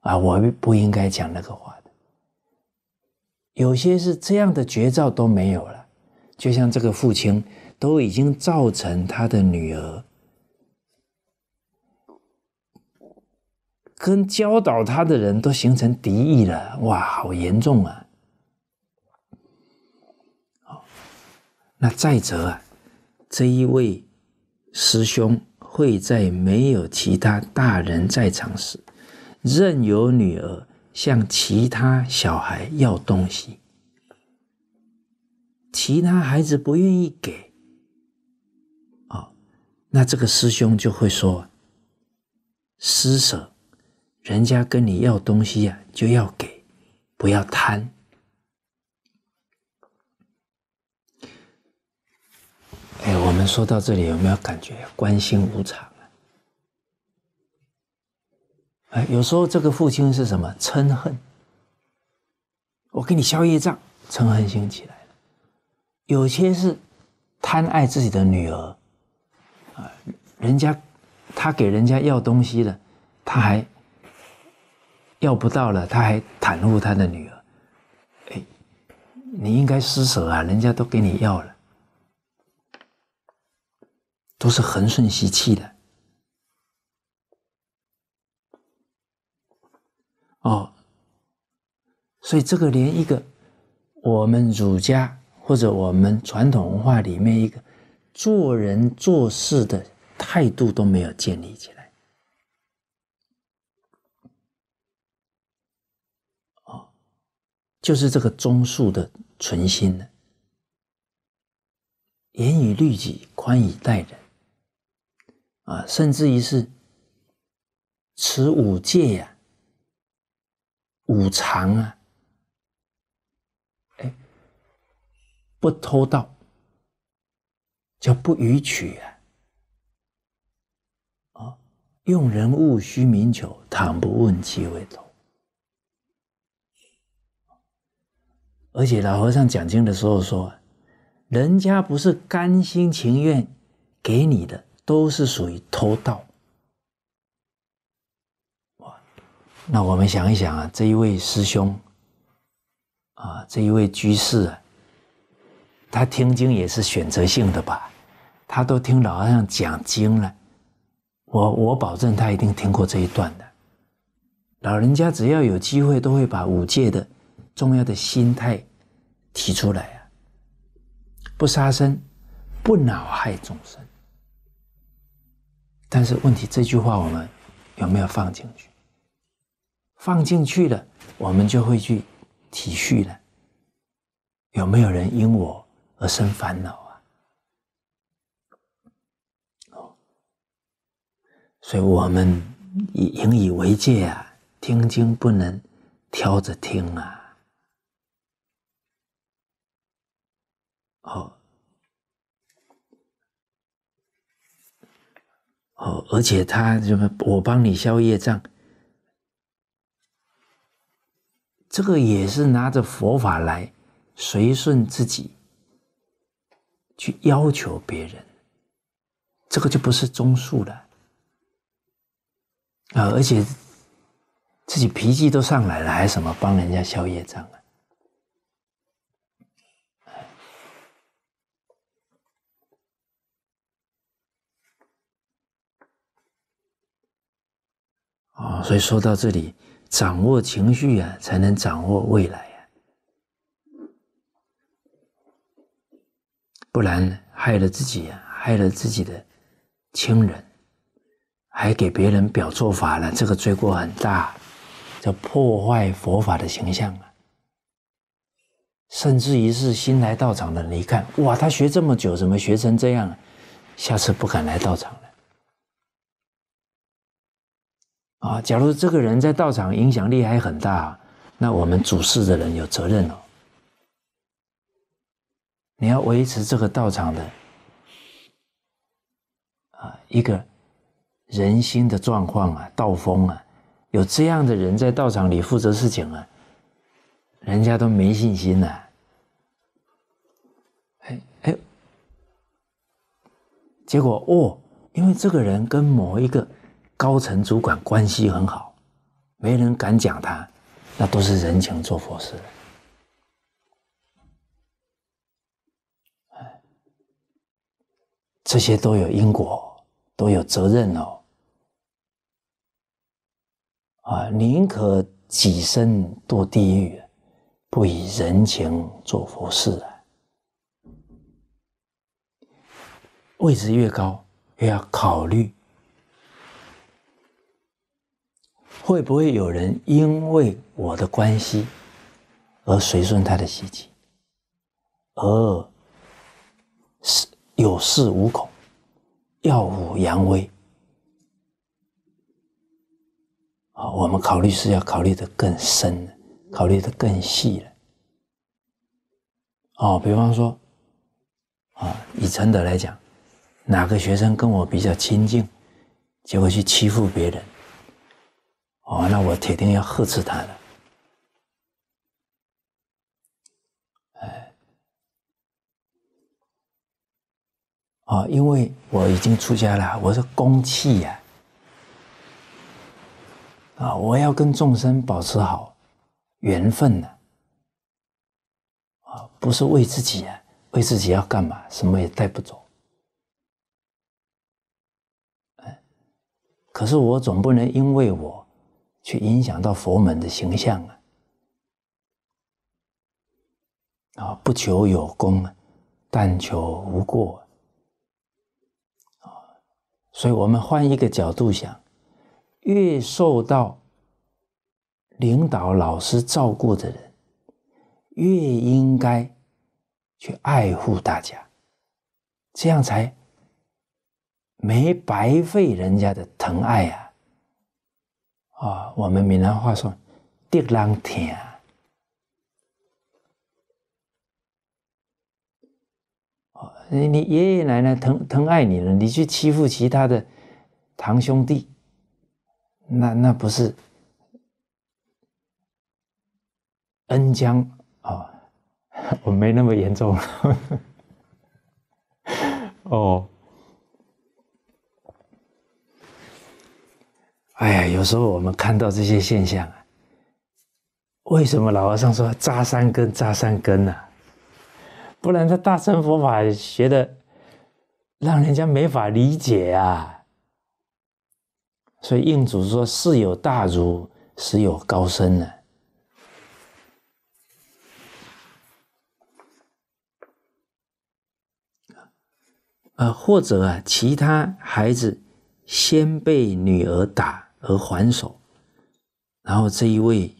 啊，我不应该讲那个话的。有些是这样的绝招都没有了，就像这个父亲都已经造成他的女儿。跟教导他的人都形成敌意了，哇，好严重啊！那再者啊，这一位师兄会在没有其他大人在场时，任由女儿向其他小孩要东西，其他孩子不愿意给，哦，那这个师兄就会说施舍。人家跟你要东西呀，就要给，不要贪。哎，我们说到这里，有没有感觉关心无常啊？哎，有时候这个父亲是什么嗔恨？我给你消业障，嗔恨心起来了。有些是贪爱自己的女儿啊，人家他给人家要东西了，他还。要不到了，他还袒护他的女儿。哎，你应该施舍啊，人家都给你要了，都是横顺习气的。哦，所以这个连一个我们儒家或者我们传统文化里面一个做人做事的态度都没有建立起来。就是这个忠恕的存心呢，严以律己，宽以待人，啊，甚至于是持五戒呀、五常啊，哎，不偷盗，叫不逾矩啊，啊，用人务须明求，倘不问其为同。而且老和尚讲经的时候说，人家不是甘心情愿给你的，都是属于偷盗。哇！那我们想一想啊，这一位师兄啊，这一位居士，啊，他听经也是选择性的吧？他都听老和尚讲经了，我我保证他一定听过这一段的。老人家只要有机会，都会把五戒的。重要的心态提出来啊！不杀生，不恼害众生。但是问题，这句话我们有没有放进去？放进去了，我们就会去体恤了。有没有人因我而生烦恼啊？哦，所以我们以引以为戒啊，听经不能挑着听啊。哦哦，而且他什么？我帮你消业障，这个也是拿着佛法来随顺自己去要求别人，这个就不是中树了啊！而且自己脾气都上来了，还什么帮人家消业障啊？啊，所以说到这里，掌握情绪呀，才能掌握未来呀。不然害了自己，害了自己的亲人，还给别人表做法了，这个罪过很大，叫破坏佛法的形象啊。甚至于是新来道场的，你看，哇，他学这么久，怎么学成这样下次不敢来道场。了。啊，假如这个人在道场影响力还很大，那我们主事的人有责任了。你要维持这个道场的啊，一个人心的状况啊，道风啊，有这样的人在道场里负责事情啊，人家都没信心啊。哎哎，结果哦，因为这个人跟某一个。高层主管关系很好，没人敢讲他，那都是人情做佛事这些都有因果，都有责任哦。啊，宁可己身堕地狱，不以人情做佛事啊！位置越高，越要考虑。会不会有人因为我的关系而随顺他的习气，而有恃无恐、耀武扬威？啊，我们考虑是要考虑的更深了，考虑的更细了。哦，比方说，啊，以承德来讲，哪个学生跟我比较亲近，结果去欺负别人？哦，那我铁定要呵斥他了。哎，啊，因为我已经出家了，我是公器呀，啊，我要跟众生保持好缘分呢，啊，不是为自己啊，为自己要干嘛？什么也带不走，哎，可是我总不能因为我。去影响到佛门的形象啊！啊，不求有功，但求无过啊！所以，我们换一个角度想，越受到领导老师照顾的人，越应该去爱护大家，这样才没白费人家的疼爱啊！啊，我们闽南话说“爹娘疼”，啊，你你爷爷奶奶疼疼爱你了，你去欺负其他的堂兄弟，那那不是恩将啊？我没那么严重，哦。哎呀，有时候我们看到这些现象啊，为什么老和尚说扎三根，扎三根呢？不然这大乘佛法学的，让人家没法理解啊。所以应主说：世有大儒，时有高僧呢。啊，或者啊，其他孩子先被女儿打。而还手，然后这一位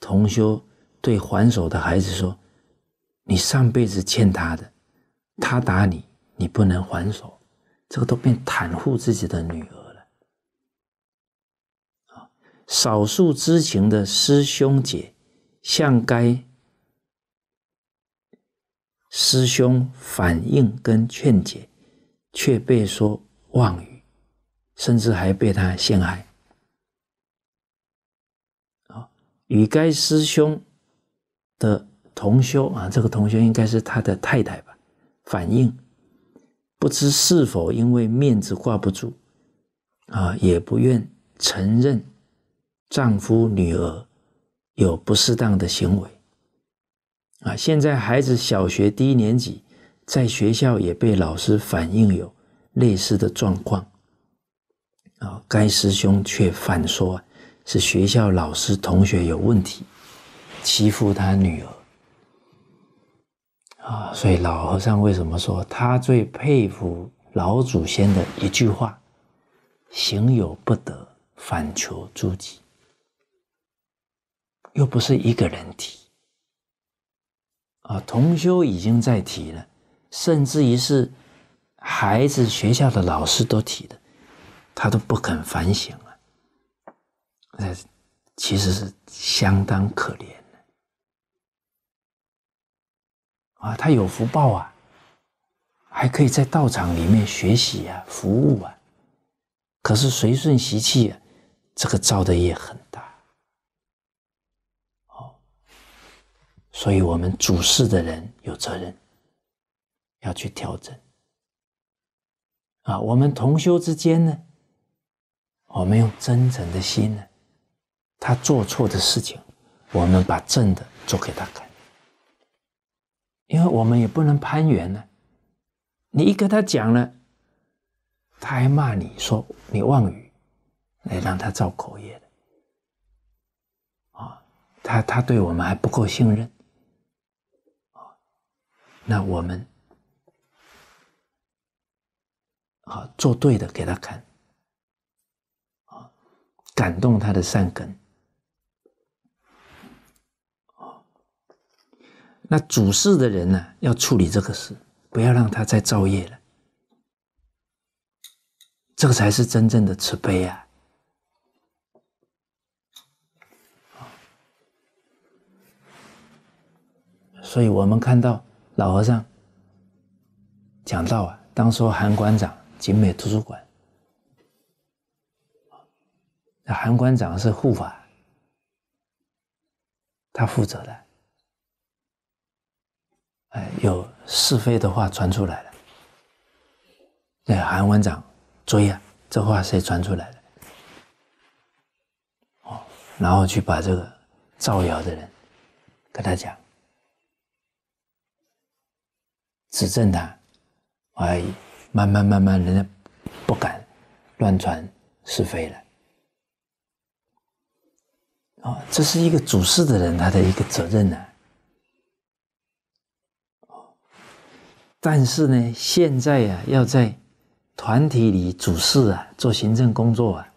同修对还手的孩子说：“你上辈子欠他的，他打你，你不能还手。”这个都变袒护自己的女儿了。少数知情的师兄姐向该师兄反映跟劝解，却被说妄语。甚至还被他陷害。啊，与该师兄的同修啊，这个同修应该是他的太太吧？反应不知是否因为面子挂不住，啊，也不愿承认丈夫女儿有不适当的行为。啊，现在孩子小学低年级，在学校也被老师反映有类似的状况。啊，该师兄却反说，是学校老师同学有问题，欺负他女儿。啊，所以老和尚为什么说他最佩服老祖先的一句话：“行有不得，反求诸己。”又不是一个人提，啊，同修已经在提了，甚至于是孩子学校的老师都提的。他都不肯反省啊，那其实是相当可怜的啊！他有福报啊，还可以在道场里面学习啊、服务啊。可是随顺习气，这个造的业很大。哦，所以我们主事的人有责任要去调整啊！我们同修之间呢？我们用真诚的心呢，他做错的事情，我们把正的做给他看，因为我们也不能攀援呢。你一跟他讲了，他还骂你说你妄语，来让他造口业的啊，他他对我们还不够信任啊，那我们好做对的给他看。感动他的善根，哦，那主事的人呢，要处理这个事，不要让他再造业了，这个才是真正的慈悲啊！所以，我们看到老和尚讲到啊，当初韩馆长景美图书馆。韩馆长是护法，他负责的。哎，有是非的话传出来了，那韩馆长追啊，这话谁传出来的？哦，然后去把这个造谣的人跟他讲，指证他，哎，慢慢慢慢，人家不敢乱传是非了。哦，这是一个主事的人他的一个责任呢。但是呢，现在呀，要在团体里主事啊，做行政工作啊，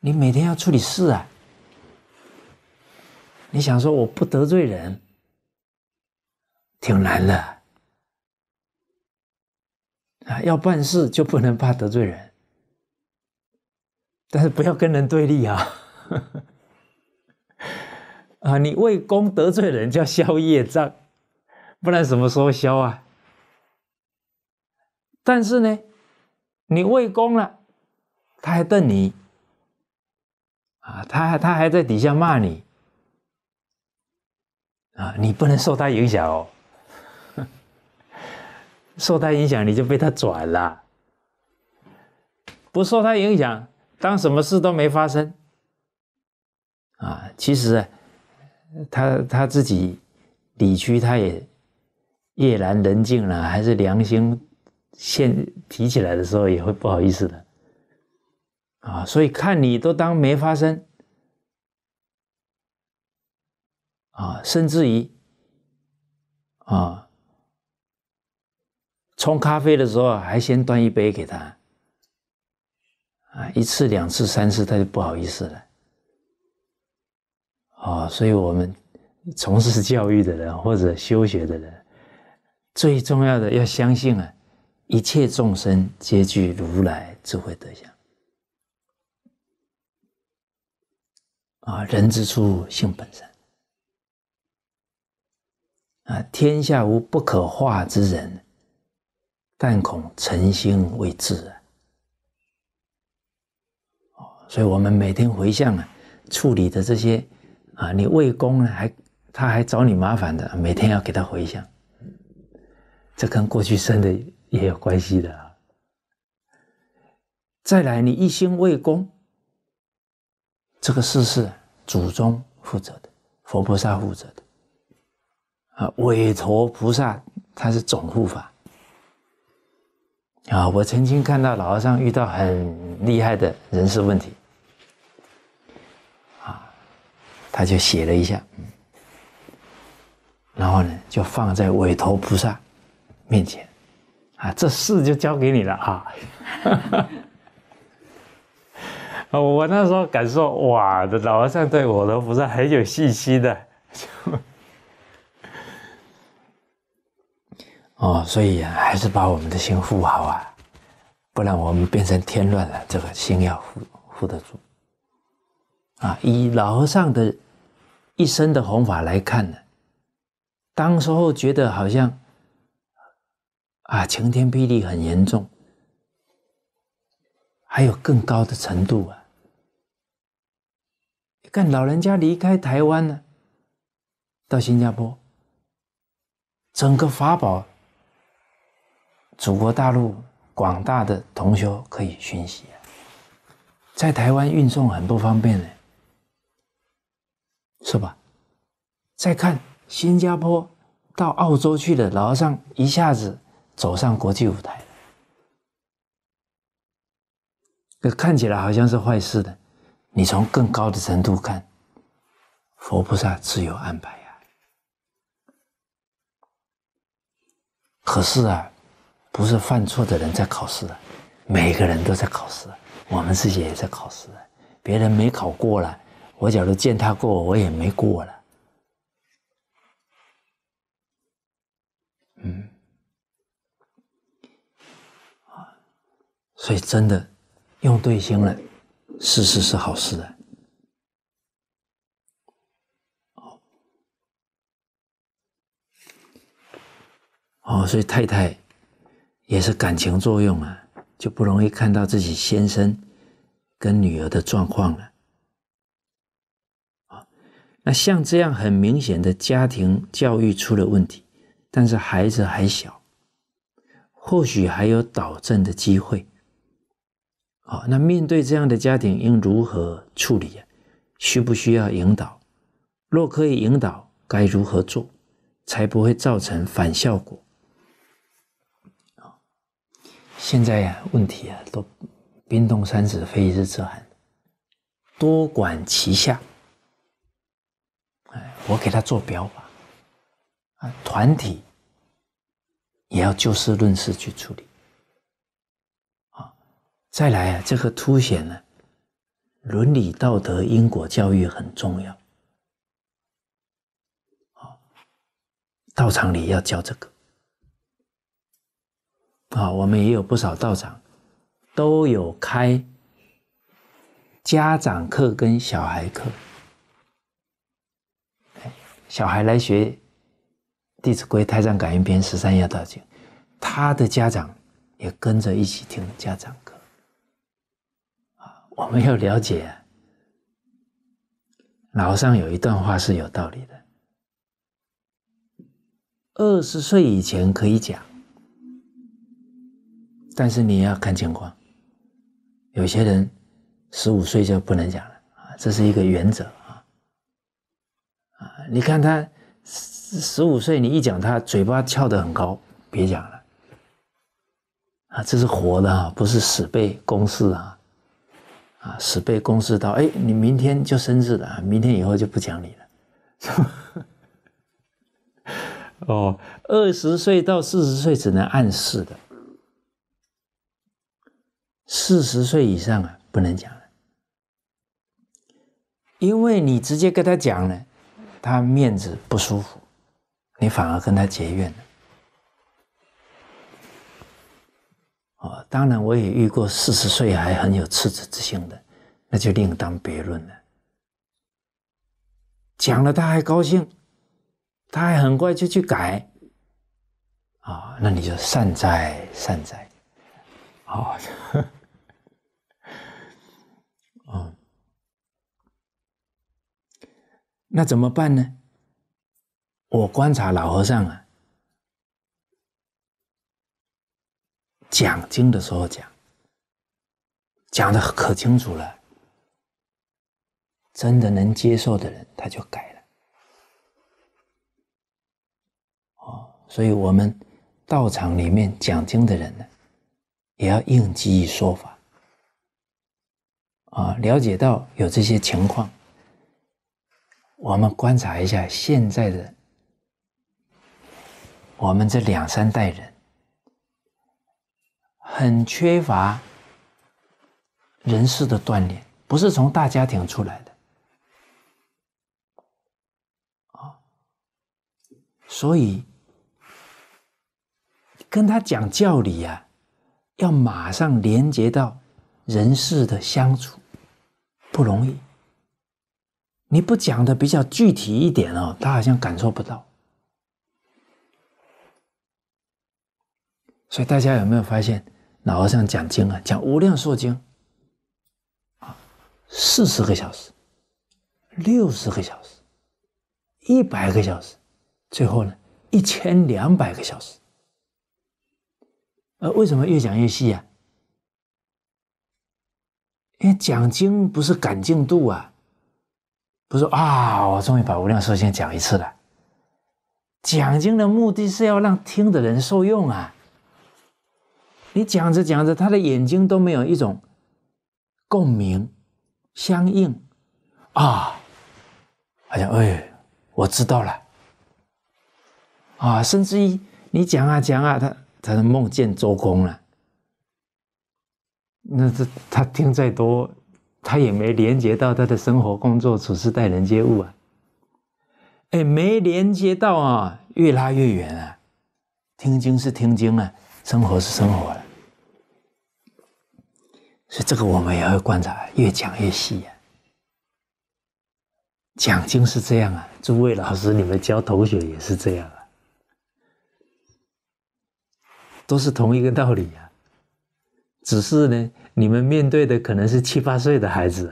你每天要处理事啊，你想说我不得罪人，挺难的啊。要办事就不能怕得罪人，但是不要跟人对立啊。啊，你为公得罪人叫消业障，不然什么时候消啊？但是呢，你为公了，他还瞪你，啊，他他还在底下骂你，啊，你不能受他影响哦，受他影响你就被他转了，不受他影响，当什么事都没发生，啊，其实啊。他他自己理屈，他也夜阑人静了，还是良心现提起来的时候，也会不好意思的啊。所以看你都当没发生啊，甚至于啊，冲咖啡的时候还先端一杯给他啊，一次两次三次，他就不好意思了。啊，所以，我们从事教育的人或者修学的人，最重要的要相信啊，一切众生皆具如来智慧德相。啊，人之初，性本善。啊，天下无不可化之人，但恐诚心未至啊。所以，我们每天回向啊，处理的这些。啊，你为公呢？还，他还找你麻烦的，每天要给他回向。这跟过去生的也有关系的。啊。再来，你一心为公，这个事是祖宗负责的，佛菩萨负责的。啊，韦陀菩萨他是总护法。啊，我曾经看到老和尚遇到很厉害的人事问题。他就写了一下，嗯，然后呢，就放在韦陀菩萨面前，啊，这事就交给你了啊。我那时候感受，哇，这老和尚对韦陀菩萨很有信心的。哦，所以啊、还是把我们的心护好啊，不然我们变成添乱了。这个心要护护得住，啊，以老和尚的。一生的弘法来看呢，当时候觉得好像啊晴天霹雳很严重，还有更高的程度啊！看老人家离开台湾呢，到新加坡，整个法宝，祖国大陆广大的同学可以学习，在台湾运送很不方便的。是吧？再看新加坡到澳洲去的和尚，一下子走上国际舞台了。这看起来好像是坏事的，你从更高的程度看，佛菩萨自有安排呀。可是啊，不是犯错的人在考试的，每个人都在考试，我们自己也在考试，别人没考过了。我假如践踏过，我也没过了。嗯，啊，所以真的用对心了，事实是好事的。哦，哦，所以太太也是感情作用啊，就不容易看到自己先生跟女儿的状况了。那像这样很明显的家庭教育出了问题，但是孩子还小，或许还有导正的机会。好，那面对这样的家庭应如何处理啊？需不需要引导？若可以引导，该如何做，才不会造成反效果？现在呀，问题啊，都冰冻三尺非一日之寒，多管齐下。我给他做标吧，啊，团体也要就事论事去处理，啊，再来啊，这个凸显了伦理道德、因果教育很重要，啊，道场里要教这个，啊，我们也有不少道场都有开家长课跟小孩课。小孩来学《弟子规》《太上感应篇》《十三要道经》，他的家长也跟着一起听家长课。啊，我们要了解，老上有一段话是有道理的：二十岁以前可以讲，但是你要看情况。有些人十五岁就不能讲了啊，这是一个原则。啊！你看他十十五岁，你一讲他嘴巴翘得很高，别讲了。啊，这是活的啊，不是死背公式啊！啊，死背公式到哎，你明天就生日了，明天以后就不讲你了。哦，二十岁到四十岁只能暗示的，四十岁以上啊不能讲了，因为你直接跟他讲了。他面子不舒服，你反而跟他结怨了。哦，当然我也遇过四十岁还很有赤子之心的，那就另当别论了。讲了他还高兴，他还很快就去改。啊，那你就善哉善哉。好。那怎么办呢？我观察老和尚啊，讲经的时候讲，讲的可清楚了。真的能接受的人，他就改了。哦，所以我们道场里面讲经的人呢，也要应机说法啊，了解到有这些情况。我们观察一下现在的，我们这两三代人，很缺乏人事的锻炼，不是从大家庭出来的，啊，所以跟他讲教理啊，要马上连接到人事的相处，不容易。你不讲的比较具体一点哦，他好像感受不到。所以大家有没有发现，老和尚讲经啊，讲《无量寿经》啊，四十个小时、六十个小时、一百个小时，最后呢一千两百个小时。呃，为什么越讲越细啊？因为讲经不是赶进度啊。不是啊！我终于把无量寿经讲一次了。讲经的目的是要让听的人受用啊！你讲着讲着，他的眼睛都没有一种共鸣、相应啊，好像哎，我知道了啊！甚至于你讲啊讲啊，他他的梦见周公了，那这他听再多。他也没连接到他的生活、工作、处事、待人接物啊，哎，没连接到啊，越拉越远啊，听经是听经啊，生活是生活了，所以这个我们也要观察，越讲越细啊，讲经是这样啊，诸位老师，你们教同学也是这样啊，都是同一个道理啊。只是呢。你们面对的可能是七八岁的孩子，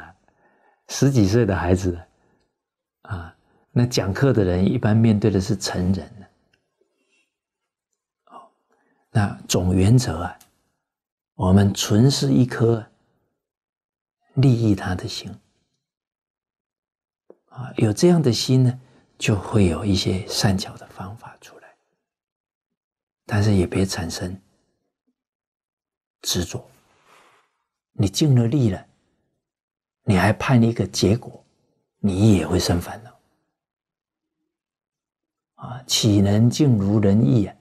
十几岁的孩子，啊，那讲课的人一般面对的是成人那总原则啊，我们存是一颗利益他的心，啊，有这样的心呢，就会有一些善巧的方法出来，但是也别产生执着。你尽了力了，你还盼一个结果，你也会生烦恼。啊，岂能尽如人意啊？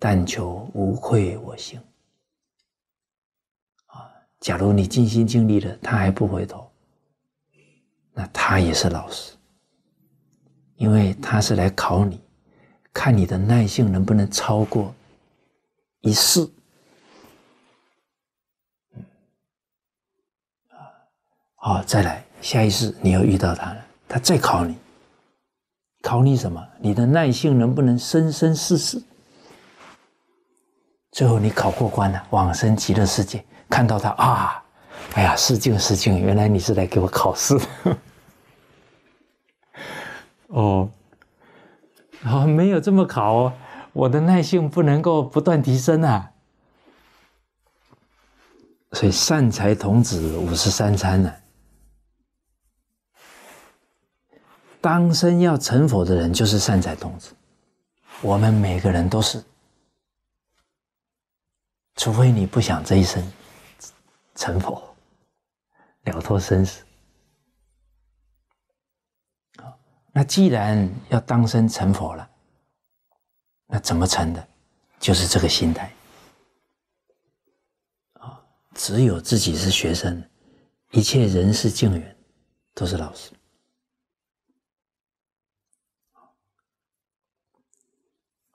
但求无愧我心。啊，假如你尽心尽力了，他还不回头，那他也是老师，因为他是来考你，看你的耐性能不能超过一世。好，再来下一次，你又遇到他了，他再考你，考你什么？你的耐性能不能生生世世？最后你考过关了，往生极乐世界，看到他啊，哎呀，是敬是敬，原来你是来给我考试的，哦，啊，没有这么考，哦，我的耐性不能够不断提升啊，所以善财童子五十三参呢。当生要成佛的人就是善财童子，我们每个人都是，除非你不想这一生成佛，了脱生死。那既然要当生成佛了，那怎么成的？就是这个心态。啊，只有自己是学生，一切人事境缘，都是老师。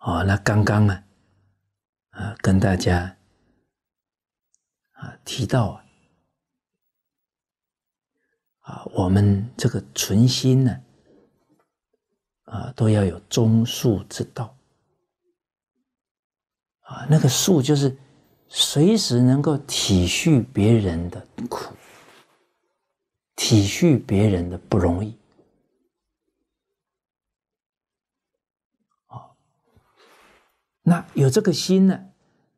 哦，那刚刚呢？啊，跟大家啊提到啊，我们这个存心呢，啊，都要有忠恕之道。啊，那个恕就是随时能够体恤别人的苦，体恤别人的不容易。那有这个心呢？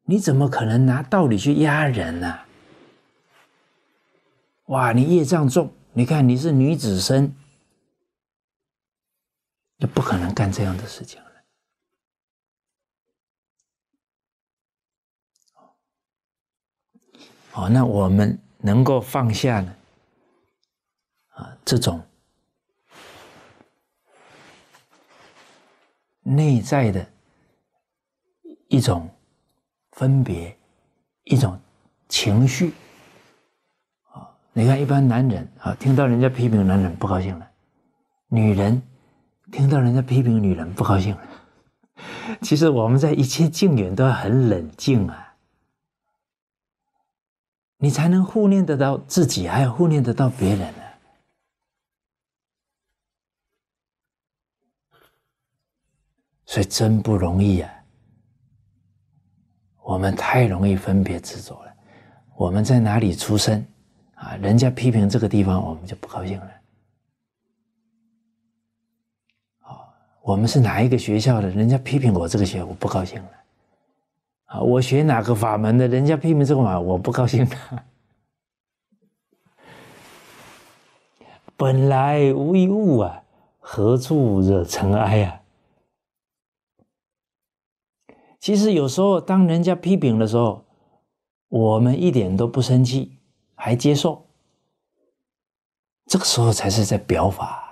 你怎么可能拿道理去压人呢？哇，你业障重，你看你是女子身，就不可能干这样的事情了。哦，那我们能够放下呢？啊，这种内在的。一种分别，一种情绪啊！你看，一般男人啊，听到人家批评男人不高兴了；女人听到人家批评女人不高兴了。其实我们在一切境缘都要很冷静啊，你才能护念得到自己，还有护念得到别人呢。所以真不容易啊！我们太容易分别执着了。我们在哪里出生啊？人家批评这个地方，我们就不高兴了。啊，我们是哪一个学校的？人家批评我这个学，我不高兴了。啊，我学哪个法门的？人家批评这个法，我不高兴了。本来无一物啊，何处惹尘埃呀？其实有时候，当人家批评的时候，我们一点都不生气，还接受。这个时候才是在表法。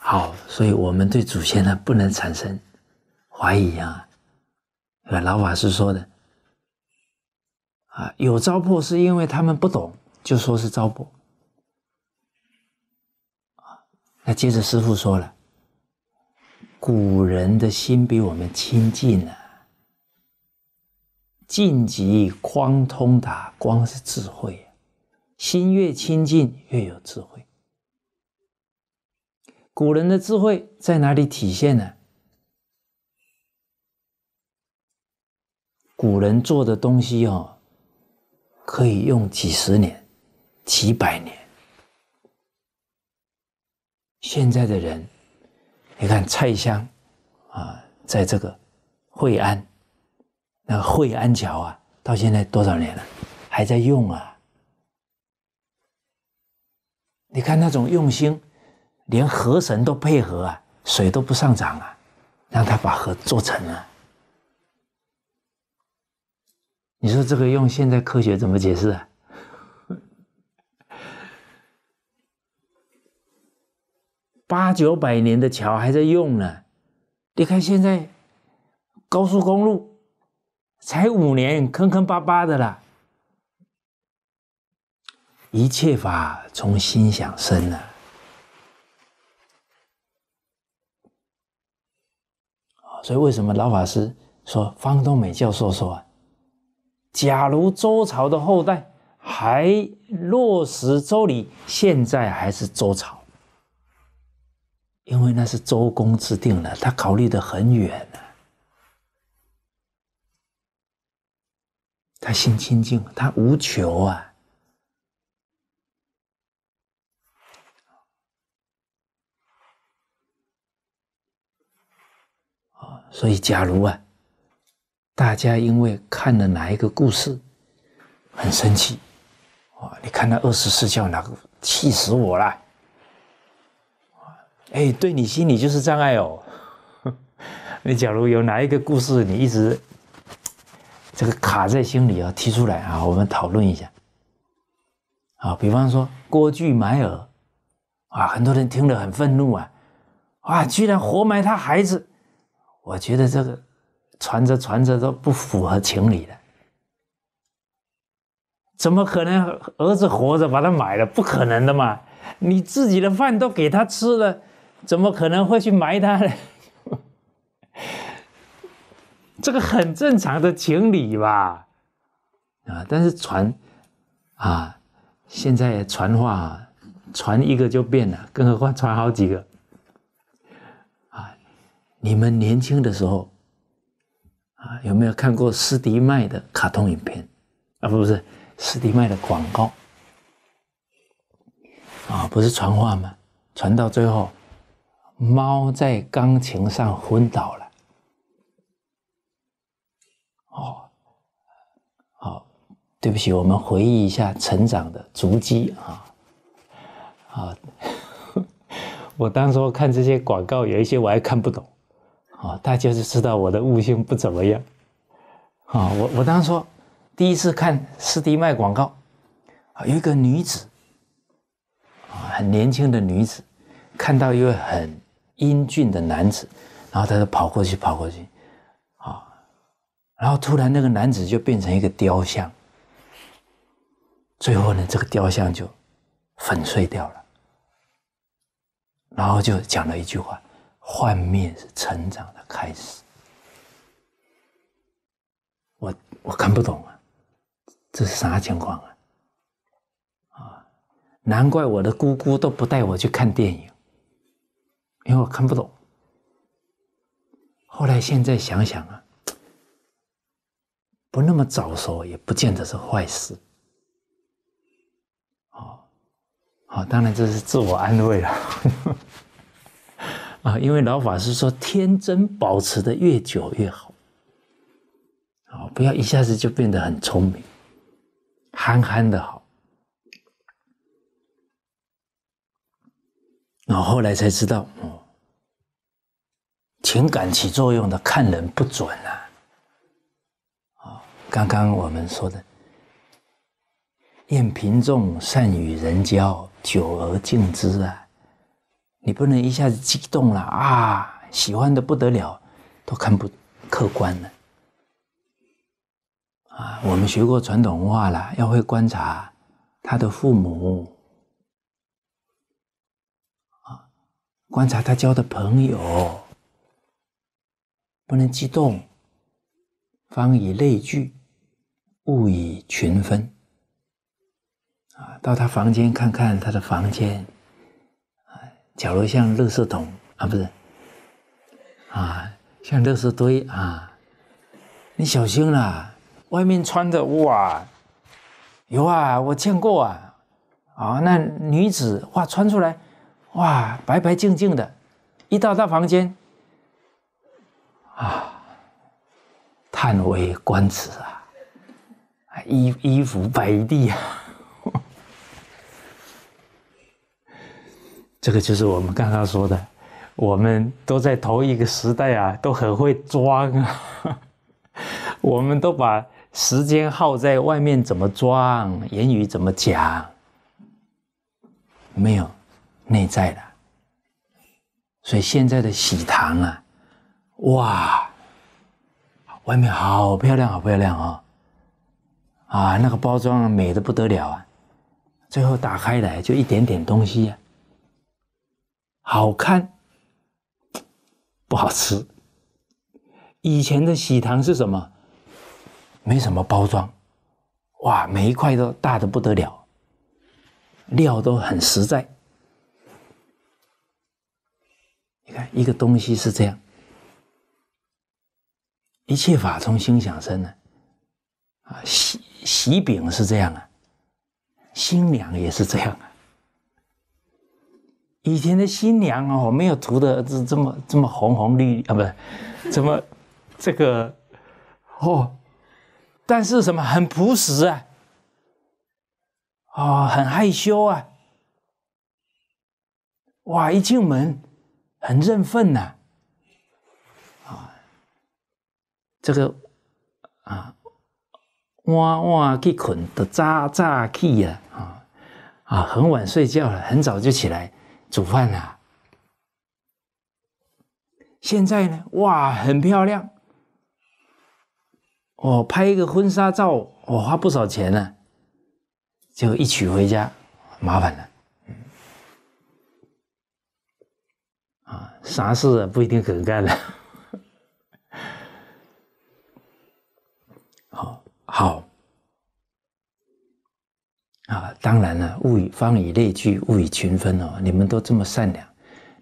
好，所以，我们对祖先呢，不能产生怀疑啊。老法师说的啊，有糟粕是因为他们不懂，就说是糟粕。那接着师傅说了，古人的心比我们清近啊，静极光通达，光是智慧啊，心越清近越有智慧。古人的智慧在哪里体现呢？古人做的东西哦，可以用几十年、几百年。现在的人，你看蔡襄，啊，在这个惠安，那个惠安桥啊，到现在多少年了，还在用啊？你看那种用心，连河神都配合啊，水都不上涨啊，让他把河做成了。你说这个用现在科学怎么解释啊？八九百年的桥还在用呢，你看现在高速公路才五年，坑坑巴巴的啦。一切法从心想生呢，啊，所以为什么老法师说方东美教授说啊，假如周朝的后代还落实周礼，现在还是周朝。因为那是周公制定的，他考虑的很远呢。他心清净，他无求啊。啊，所以假如啊，大家因为看了哪一个故事，很生气，啊，你看那二十四孝哪个气死我了？哎，对你心里就是障碍哦。你假如有哪一个故事，你一直这个卡在心里啊，提出来啊，我们讨论一下。啊，比方说郭巨埋儿，啊，很多人听了很愤怒啊，啊，居然活埋他孩子，我觉得这个传着传着都不符合情理了，怎么可能儿子活着把他埋了？不可能的嘛，你自己的饭都给他吃了。怎么可能会去埋他呢？这个很正常的情理吧？啊，但是传啊，现在传话传一个就变了，更何况传好几个啊！你们年轻的时候啊，有没有看过斯迪麦的卡通影片？啊，不不是斯迪麦的广告啊，不是传话吗？传到最后。猫在钢琴上昏倒了。哦，好，对不起，我们回忆一下成长的足迹啊。啊，我当候看这些广告，有一些我还看不懂。啊，大家就知道我的悟性不怎么样。啊，我我当初第一次看斯迪麦广告，啊，有一个女子，啊，很年轻的女子，看到一个很。英俊的男子，然后他就跑过去，跑过去，啊，然后突然那个男子就变成一个雕像，最后呢，这个雕像就粉碎掉了，然后就讲了一句话：“幻灭是成长的开始。”我我看不懂啊，这是啥情况啊？啊，难怪我的姑姑都不带我去看电影。因为我看不懂，后来现在想想啊，不那么早熟也不见得是坏事，好，哦，当然这是自我安慰了 啊，因为老法师说天真保持的越久越好，哦，不要一下子就变得很聪明，憨憨的好。然后来才知道，嗯，情感起作用的看人不准啊！啊，刚刚我们说的，厌平重，善与人交，久而敬之啊！你不能一下子激动了啊，喜欢的不得了，都看不客观了。啊，我们学过传统文化了，要会观察他的父母。观察他交的朋友，不能激动。方以类聚，物以群分。啊，到他房间看看他的房间，啊，角落像垃圾桶啊，不是，啊，像垃圾堆啊。你小心啦，外面穿的哇，有啊，我见过啊，啊，那女子哇穿出来。哇，白白净净的，一到到房间，啊，叹为观止啊！衣衣服摆一地啊，这个就是我们刚刚说的，我们都在同一个时代啊，都很会装啊，我们都把时间耗在外面怎么装，言语怎么讲，没有。内在的，所以现在的喜糖啊，哇，外面好漂亮，好漂亮哦！啊，那个包装美的不得了啊！最后打开来就一点点东西，好看，不好吃。以前的喜糖是什么？没什么包装，哇，每一块都大的不得了，料都很实在。你看，一个东西是这样，一切法从心想生呢，啊，喜喜饼是这样啊，新娘也是这样啊。以前的新娘哦，没有涂的这这么这么红红绿啊，不是，怎么这个哦？但是什么很朴实啊，啊，很害羞啊，哇，一进门。很振奋呐，啊，这个啊，晚晚去困都渣渣气呀，啊啊，很晚睡觉了，很早就起来煮饭了。现在呢，哇，很漂亮。我拍一个婚纱照，我花不少钱呢，就一娶回家，麻烦了。啥事不一定肯干的，好，好，啊，当然了，物以方以类聚，物以群分哦。你们都这么善良，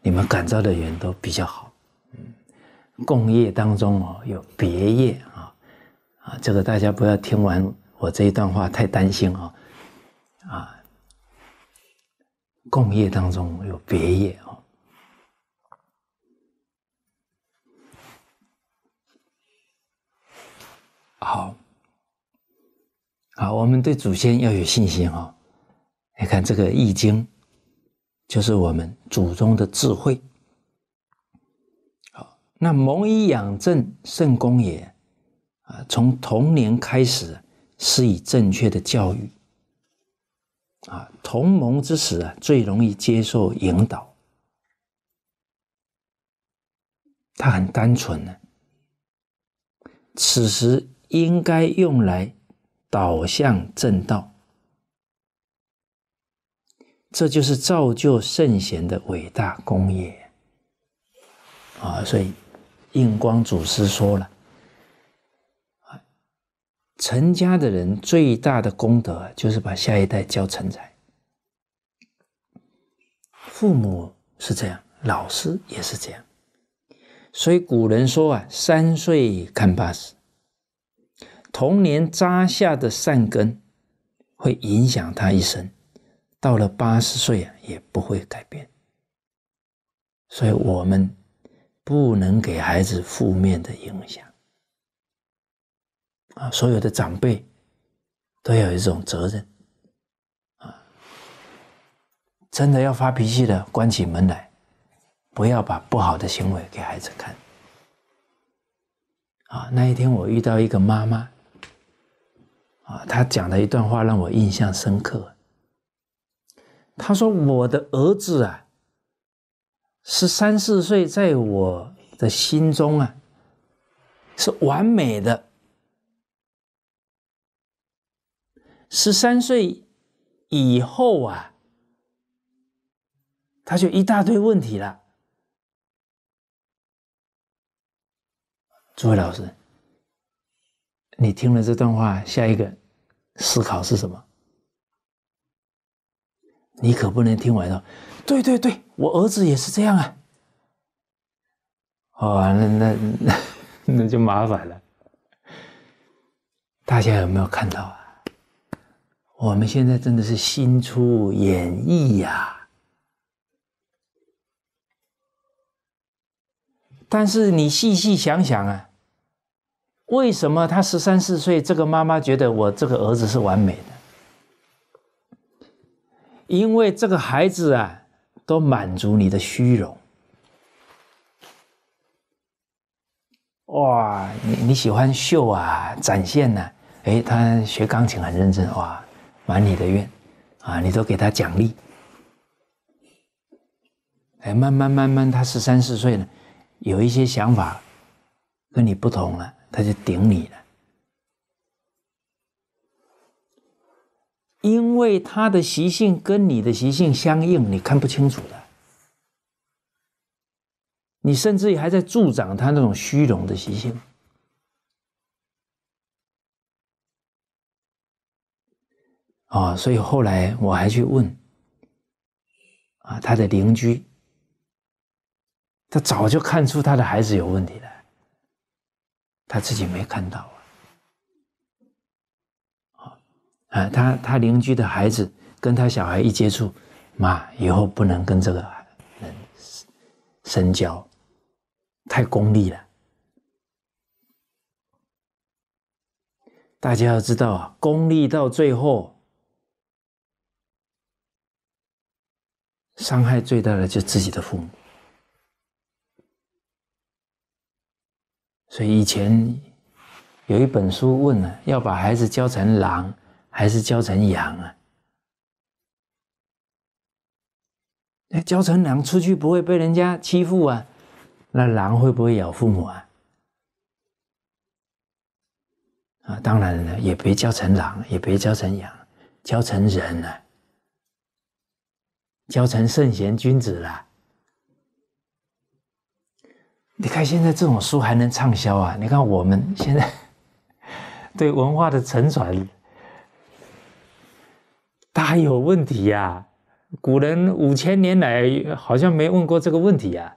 你们感召的人都比较好。嗯，共业当中哦，有别业啊，啊，这个大家不要听完我这一段话太担心哦。啊，共业当中有别业。好，好，我们对祖先要有信心哦。你看这个《易经》，就是我们祖宗的智慧。好，那蒙以养正，圣功也。啊，从童年开始，施以正确的教育。啊，同盟之时啊，最容易接受引导，他很单纯呢。此时。应该用来导向正道，这就是造就圣贤的伟大功业啊！所以印光祖师说了，啊，成家的人最大的功德就是把下一代教成才。父母是这样，老师也是这样。所以古人说啊，三岁看八十。童年扎下的善根，会影响他一生，到了八十岁啊也不会改变。所以，我们不能给孩子负面的影响。啊，所有的长辈都有一种责任啊，真的要发脾气的，关起门来，不要把不好的行为给孩子看。啊，那一天我遇到一个妈妈。啊，他讲的一段话让我印象深刻。他说：“我的儿子啊，十三四岁，在我的心中啊，是完美的。十三岁以后啊，他就一大堆问题了。”诸位老师。你听了这段话，下一个思考是什么？你可不能听完了。对对对，我儿子也是这样啊。”哦，那那那那就麻烦了。大家有没有看到啊？我们现在真的是新出演绎呀。但是你细细想想啊。为什么他十三四岁，这个妈妈觉得我这个儿子是完美的？因为这个孩子啊，都满足你的虚荣。哇，你你喜欢秀啊，展现呢？哎，他学钢琴很认真，哇，满你的愿，啊，你都给他奖励。哎，慢慢慢慢，他十三四岁呢，有一些想法，跟你不同了。他就顶你了，因为他的习性跟你的习性相应，你看不清楚的。你甚至于还在助长他那种虚荣的习性。哦，所以后来我还去问啊，他的邻居，他早就看出他的孩子有问题了。他自己没看到啊，啊，他他邻居的孩子跟他小孩一接触，妈，以后不能跟这个人深交，太功利了。大家要知道啊，功利到最后，伤害最大的就自己的父母。所以以前有一本书问了：要把孩子教成狼还是教成羊啊？那教成狼出去不会被人家欺负啊？那狼会不会咬父母啊？啊，当然了，也别教成狼，也别教成羊，教成人啊，教成圣贤君子了。你看现在这种书还能畅销啊？你看我们现在 对文化的承传，大有问题呀！古人五千年来好像没问过这个问题呀。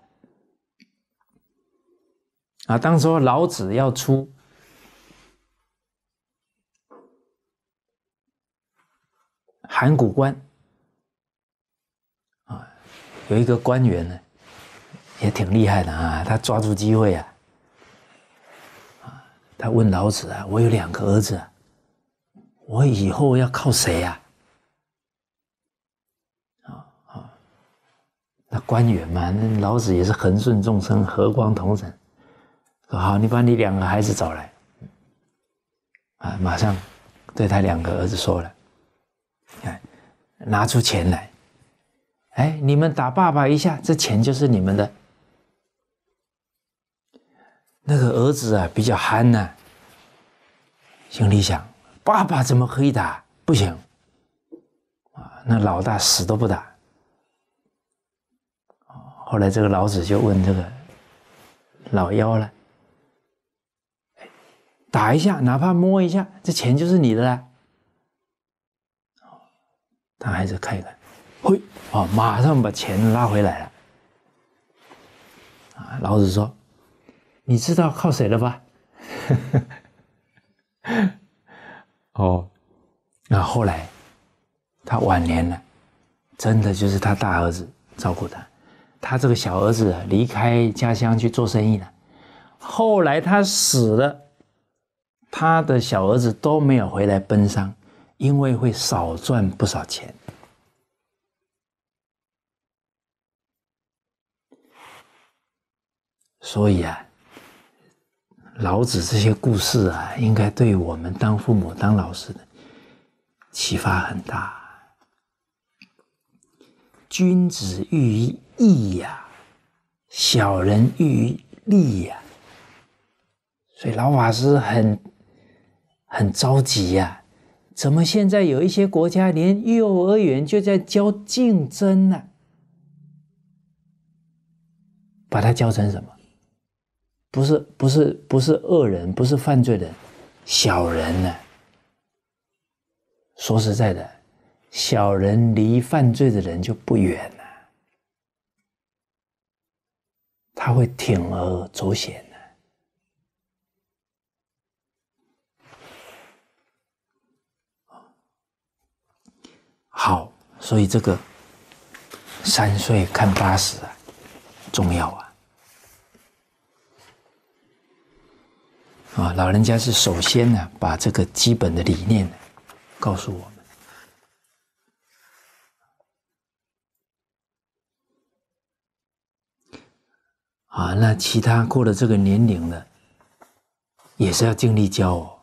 啊，当初老子要出函谷关，啊，有一个官员呢。也挺厉害的啊！他抓住机会啊，啊！他问老子啊：“我有两个儿子，我以后要靠谁呀？”啊啊！那官员嘛，老子也是恒顺众生，和光同尘。好，你把你两个孩子找来，啊，马上对他两个儿子说了：“看，拿出钱来，哎，你们打爸爸一下，这钱就是你们的。”那个儿子啊，比较憨呢，心里想：爸爸怎么可以打？不行！啊，那老大死都不打。后来这个老子就问这个老妖了：“打一下，哪怕摸一下，这钱就是你的了。”他还是看一看，嘿，哦，马上把钱拉回来了。啊，老子说。你知道靠谁了吧？哦，那后来他晚年了，真的就是他大儿子照顾他，他这个小儿子离开家乡去做生意了。后来他死了，他的小儿子都没有回来奔丧，因为会少赚不少钱，所以啊。老子这些故事啊，应该对我们当父母、当老师的启发很大。君子喻于义呀，小人喻于利呀。所以老法师很很着急呀，怎么现在有一些国家连幼儿园就在教竞争呢？把它教成什么？不是不是不是恶人，不是犯罪人，小人呢？说实在的，小人离犯罪的人就不远了，他会铤而走险呢。好，所以这个三岁看八十啊，重要啊。啊，老人家是首先呢，把这个基本的理念告诉我们。啊，那其他过了这个年龄的，也是要尽力教我。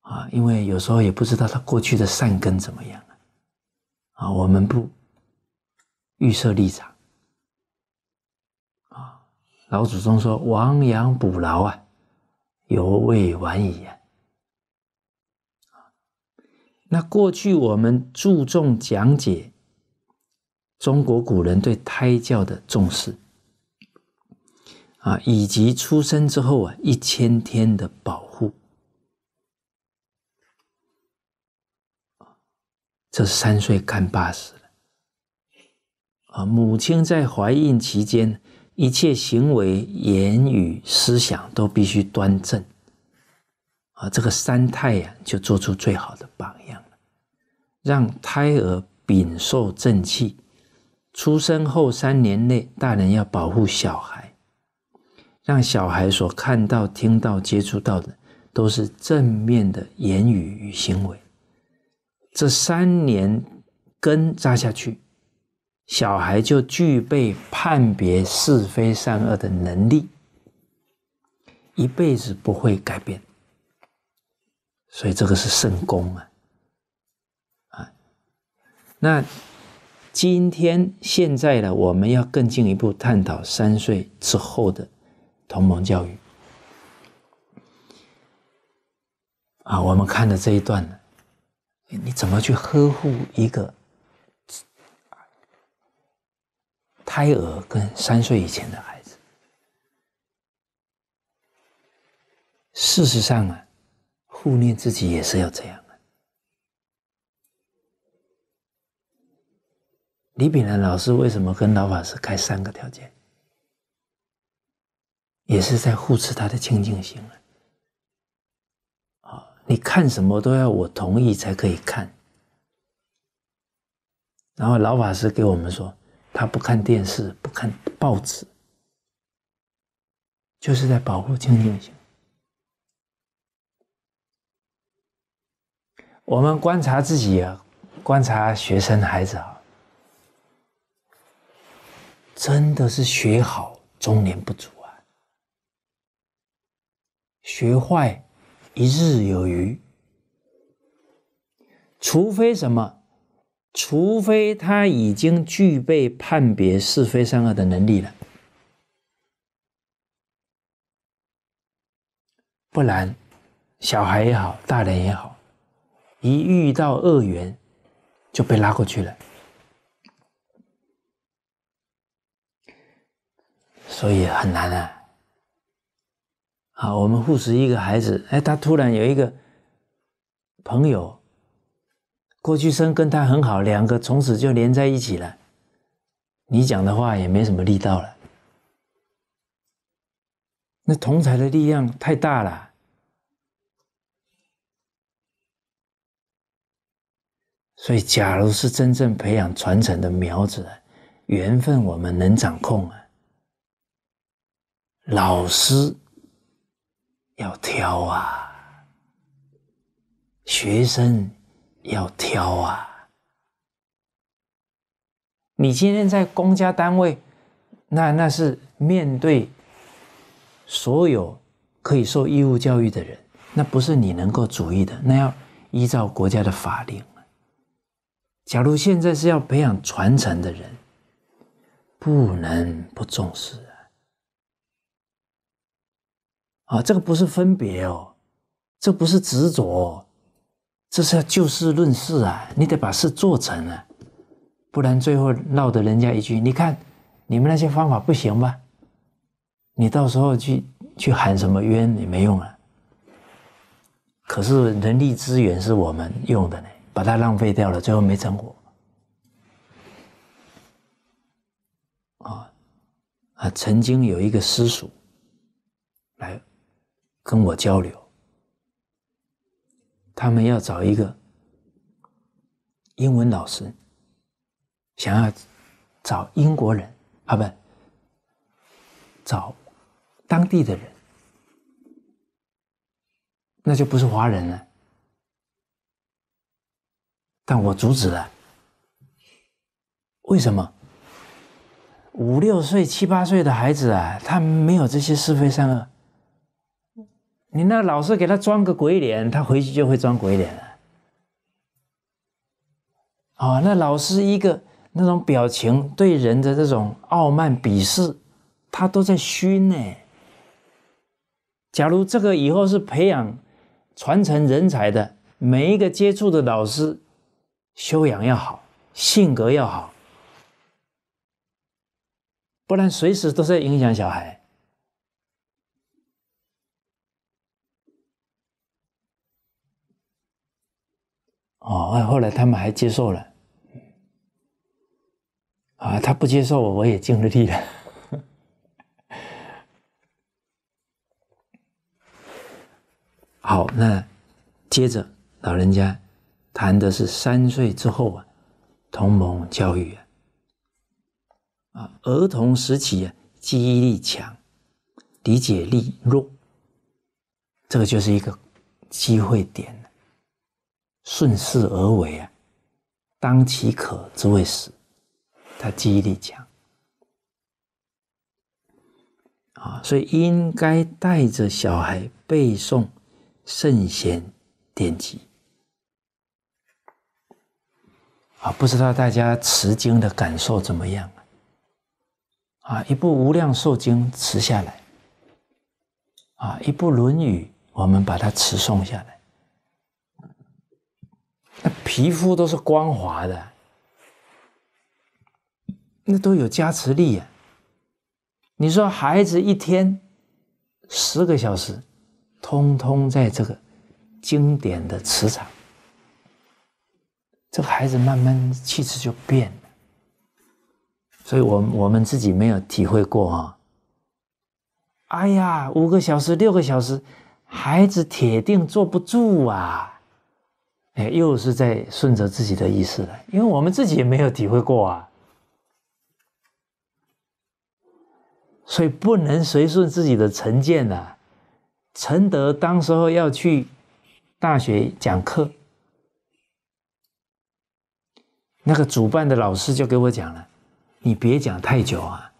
啊，因为有时候也不知道他过去的善根怎么样了。啊，我们不预设立场。老祖宗说：“亡羊补牢啊，犹未晚矣。”啊，那过去我们注重讲解中国古人对胎教的重视啊，以及出生之后啊一千天的保护这是三岁看八十了啊。母亲在怀孕期间。一切行为、言语、思想都必须端正，啊，这个三态呀，就做出最好的榜样了，让胎儿秉受正气。出生后三年内，大人要保护小孩，让小孩所看到、听到、接触到的都是正面的言语与行为，这三年根扎下去。小孩就具备判别是非善恶的能力，一辈子不会改变，所以这个是圣功啊！啊，那今天现在呢，我们要更进一步探讨三岁之后的同盟教育啊，我们看的这一段呢，你怎么去呵护一个？胎儿跟三岁以前的孩子，事实上啊，护念自己也是要这样的。李炳南老师为什么跟老法师开三个条件？也是在护持他的清净心啊！啊，你看什么都要我同意才可以看。然后老法师给我们说。他不看电视，不看报纸，就是在保护清净心。我们观察自己啊，观察学生孩子啊，真的是学好中年不足啊，学坏一日有余，除非什么？除非他已经具备判别是非善恶的能力了，不然，小孩也好，大人也好，一遇到恶缘，就被拉过去了，所以很难啊。好，我们护持一个孩子，哎，他突然有一个朋友。郭去生跟他很好，两个从此就连在一起了。你讲的话也没什么力道了。那同才的力量太大了，所以假如是真正培养传承的苗子，缘分我们能掌控啊。老师要挑啊，学生。要挑啊！你今天在公家单位，那那是面对所有可以受义务教育的人，那不是你能够主意的，那要依照国家的法令假如现在是要培养传承的人，不能不重视啊！啊，这个不是分别哦，这不是执着哦。这是要就事论事啊，你得把事做成啊，不然最后闹得人家一句：“你看，你们那些方法不行吧？”你到时候去去喊什么冤，也没用啊。可是人力资源是我们用的呢，把它浪费掉了，最后没成果。啊啊，曾经有一个师叔来跟我交流。他们要找一个英文老师，想要找英国人啊，不，找当地的人，那就不是华人了。但我阻止了，为什么？五六岁、七八岁的孩子啊，他没有这些是非善恶。你那老师给他装个鬼脸，他回去就会装鬼脸了。哦，那老师一个那种表情对人的这种傲慢鄙视，他都在熏呢。假如这个以后是培养、传承人才的，每一个接触的老师修养要好，性格要好，不然随时都在影响小孩。哦，后来他们还接受了。啊，他不接受我，我也尽了力了。好，那接着老人家谈的是三岁之后啊，同盟教育啊，啊，儿童时期啊，记忆力强，理解力弱，这个就是一个机会点。顺势而为啊，当其可之谓时，他记忆力强啊，所以应该带着小孩背诵圣贤典籍啊。不知道大家持经的感受怎么样啊？啊，一部《无量寿经》持下来啊，一部《论语》，我们把它持诵下来。那皮肤都是光滑的，那都有加持力呀。你说孩子一天十个小时，通通在这个经典的磁场，这个孩子慢慢气质就变了。所以，我我们自己没有体会过啊。哎呀，五个小时、六个小时，孩子铁定坐不住啊。哎，又是在顺着自己的意思来，因为我们自己也没有体会过啊，所以不能随顺自己的成见呐。承德当时候要去大学讲课，那个主办的老师就给我讲了：“你别讲太久啊，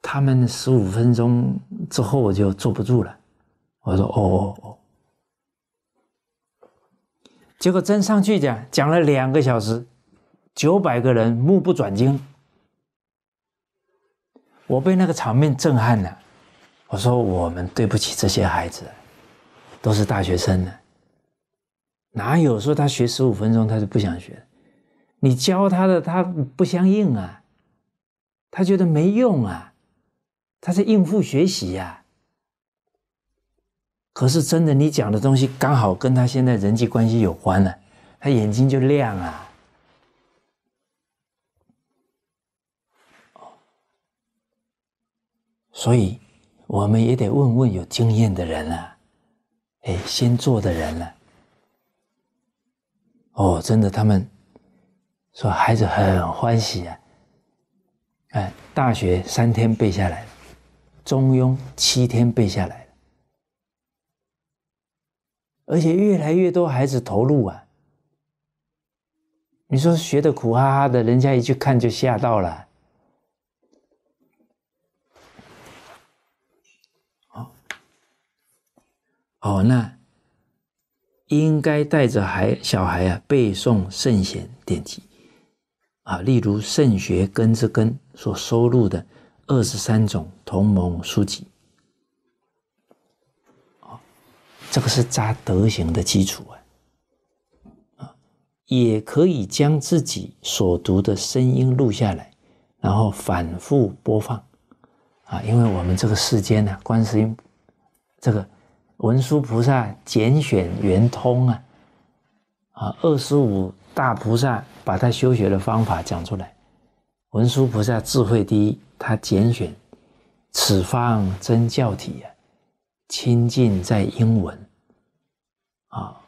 他们十五分钟之后我就坐不住了。”我说：“哦哦哦。”结果真上去讲，讲了两个小时，九百个人目不转睛，我被那个场面震撼了。我说我们对不起这些孩子，都是大学生的，哪有说他学十五分钟他就不想学？你教他的他不相应啊，他觉得没用啊，他是应付学习呀。可是真的，你讲的东西刚好跟他现在人际关系有关了，他眼睛就亮啊！哦，所以我们也得问问有经验的人了，哎，先做的人了。哦，真的，他们说孩子很欢喜啊，哎，大学三天背下来，《中庸》七天背下来。而且越来越多孩子投入啊！你说学的苦哈哈的，人家一去看就吓到了。好，好，那应该带着孩小孩啊背诵圣贤典籍啊，例如圣学根之根所收录的二十三种同盟书籍。这个是扎德行的基础啊，啊，也可以将自己所读的声音录下来，然后反复播放，啊，因为我们这个世间呢，观世音，这个文殊菩萨简选圆通啊，啊，二十五大菩萨把他修学的方法讲出来，文殊菩萨智慧第一，他简选此方真教体呀。亲近在英文，啊，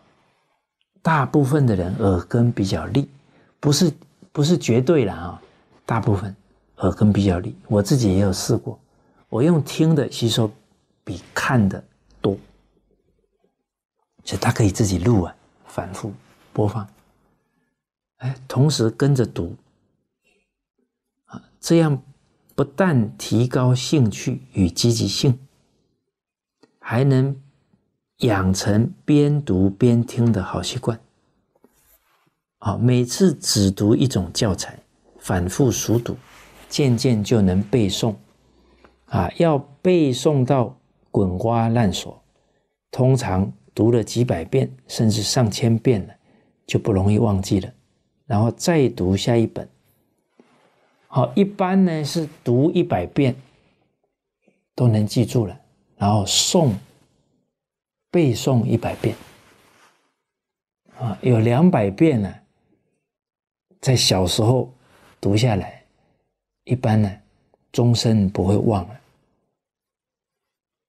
大部分的人耳根比较利，不是不是绝对的啊，大部分耳根比较利。我自己也有试过，我用听的吸收比看的多，就他可以自己录啊，反复播放，哎，同时跟着读，啊，这样不但提高兴趣与积极性。还能养成边读边听的好习惯，啊，每次只读一种教材，反复熟读，渐渐就能背诵，啊，要背诵到滚瓜烂熟。通常读了几百遍，甚至上千遍了，就不容易忘记了。然后再读下一本，好，一般呢是读一百遍都能记住了。然后诵、背诵一百遍啊，有两百遍呢。在小时候读下来，一般呢，终身不会忘了。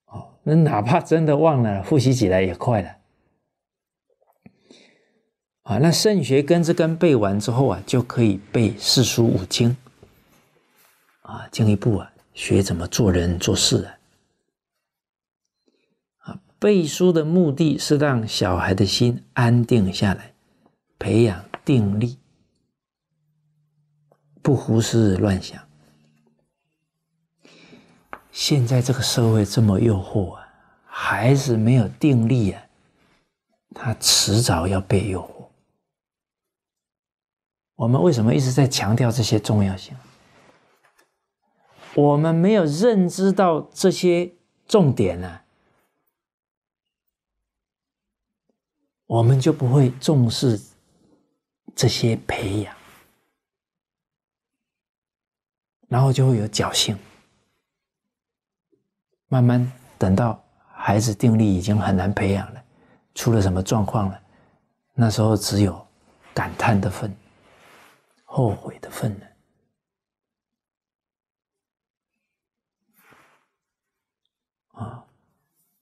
哦，那哪怕真的忘了，复习起来也快了。啊，那圣学根之根背完之后啊，就可以背四书五经，啊，进一步啊，学怎么做人做事啊。背书的目的是让小孩的心安定下来，培养定力，不胡思乱想。现在这个社会这么诱惑啊，孩子没有定力啊，他迟早要被诱惑。我们为什么一直在强调这些重要性？我们没有认知到这些重点呢？我们就不会重视这些培养，然后就会有侥幸。慢慢等到孩子定力已经很难培养了，出了什么状况了，那时候只有感叹的份，后悔的份了。啊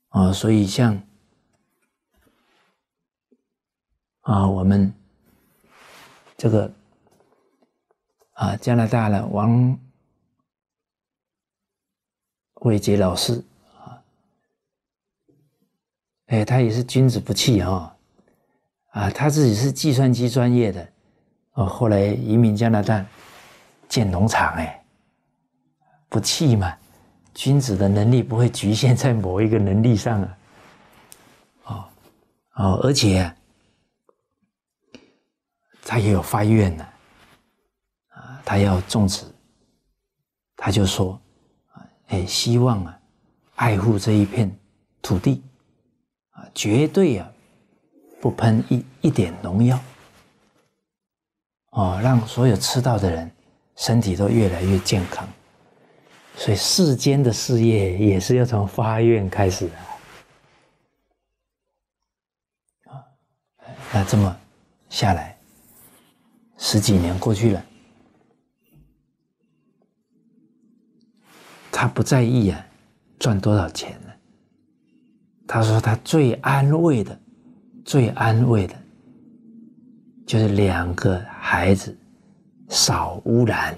啊，所以像。啊，我们这个啊，加拿大呢，王伟杰老师啊，哎，他也是君子不器啊，啊，他自己是计算机专业的，哦，后来移民加拿大建农场，哎，不弃嘛，君子的能力不会局限在某一个能力上啊，哦哦，而且。他也有发愿呢，啊，他要种植，他就说，啊，也希望啊，爱护这一片土地，啊，绝对啊，不喷一一点农药，哦，让所有吃到的人身体都越来越健康，所以世间的事业也是要从发愿开始啊，那这么下来。十几年过去了，他不在意啊，赚多少钱呢？他说他最安慰的、最安慰的，就是两个孩子少污染。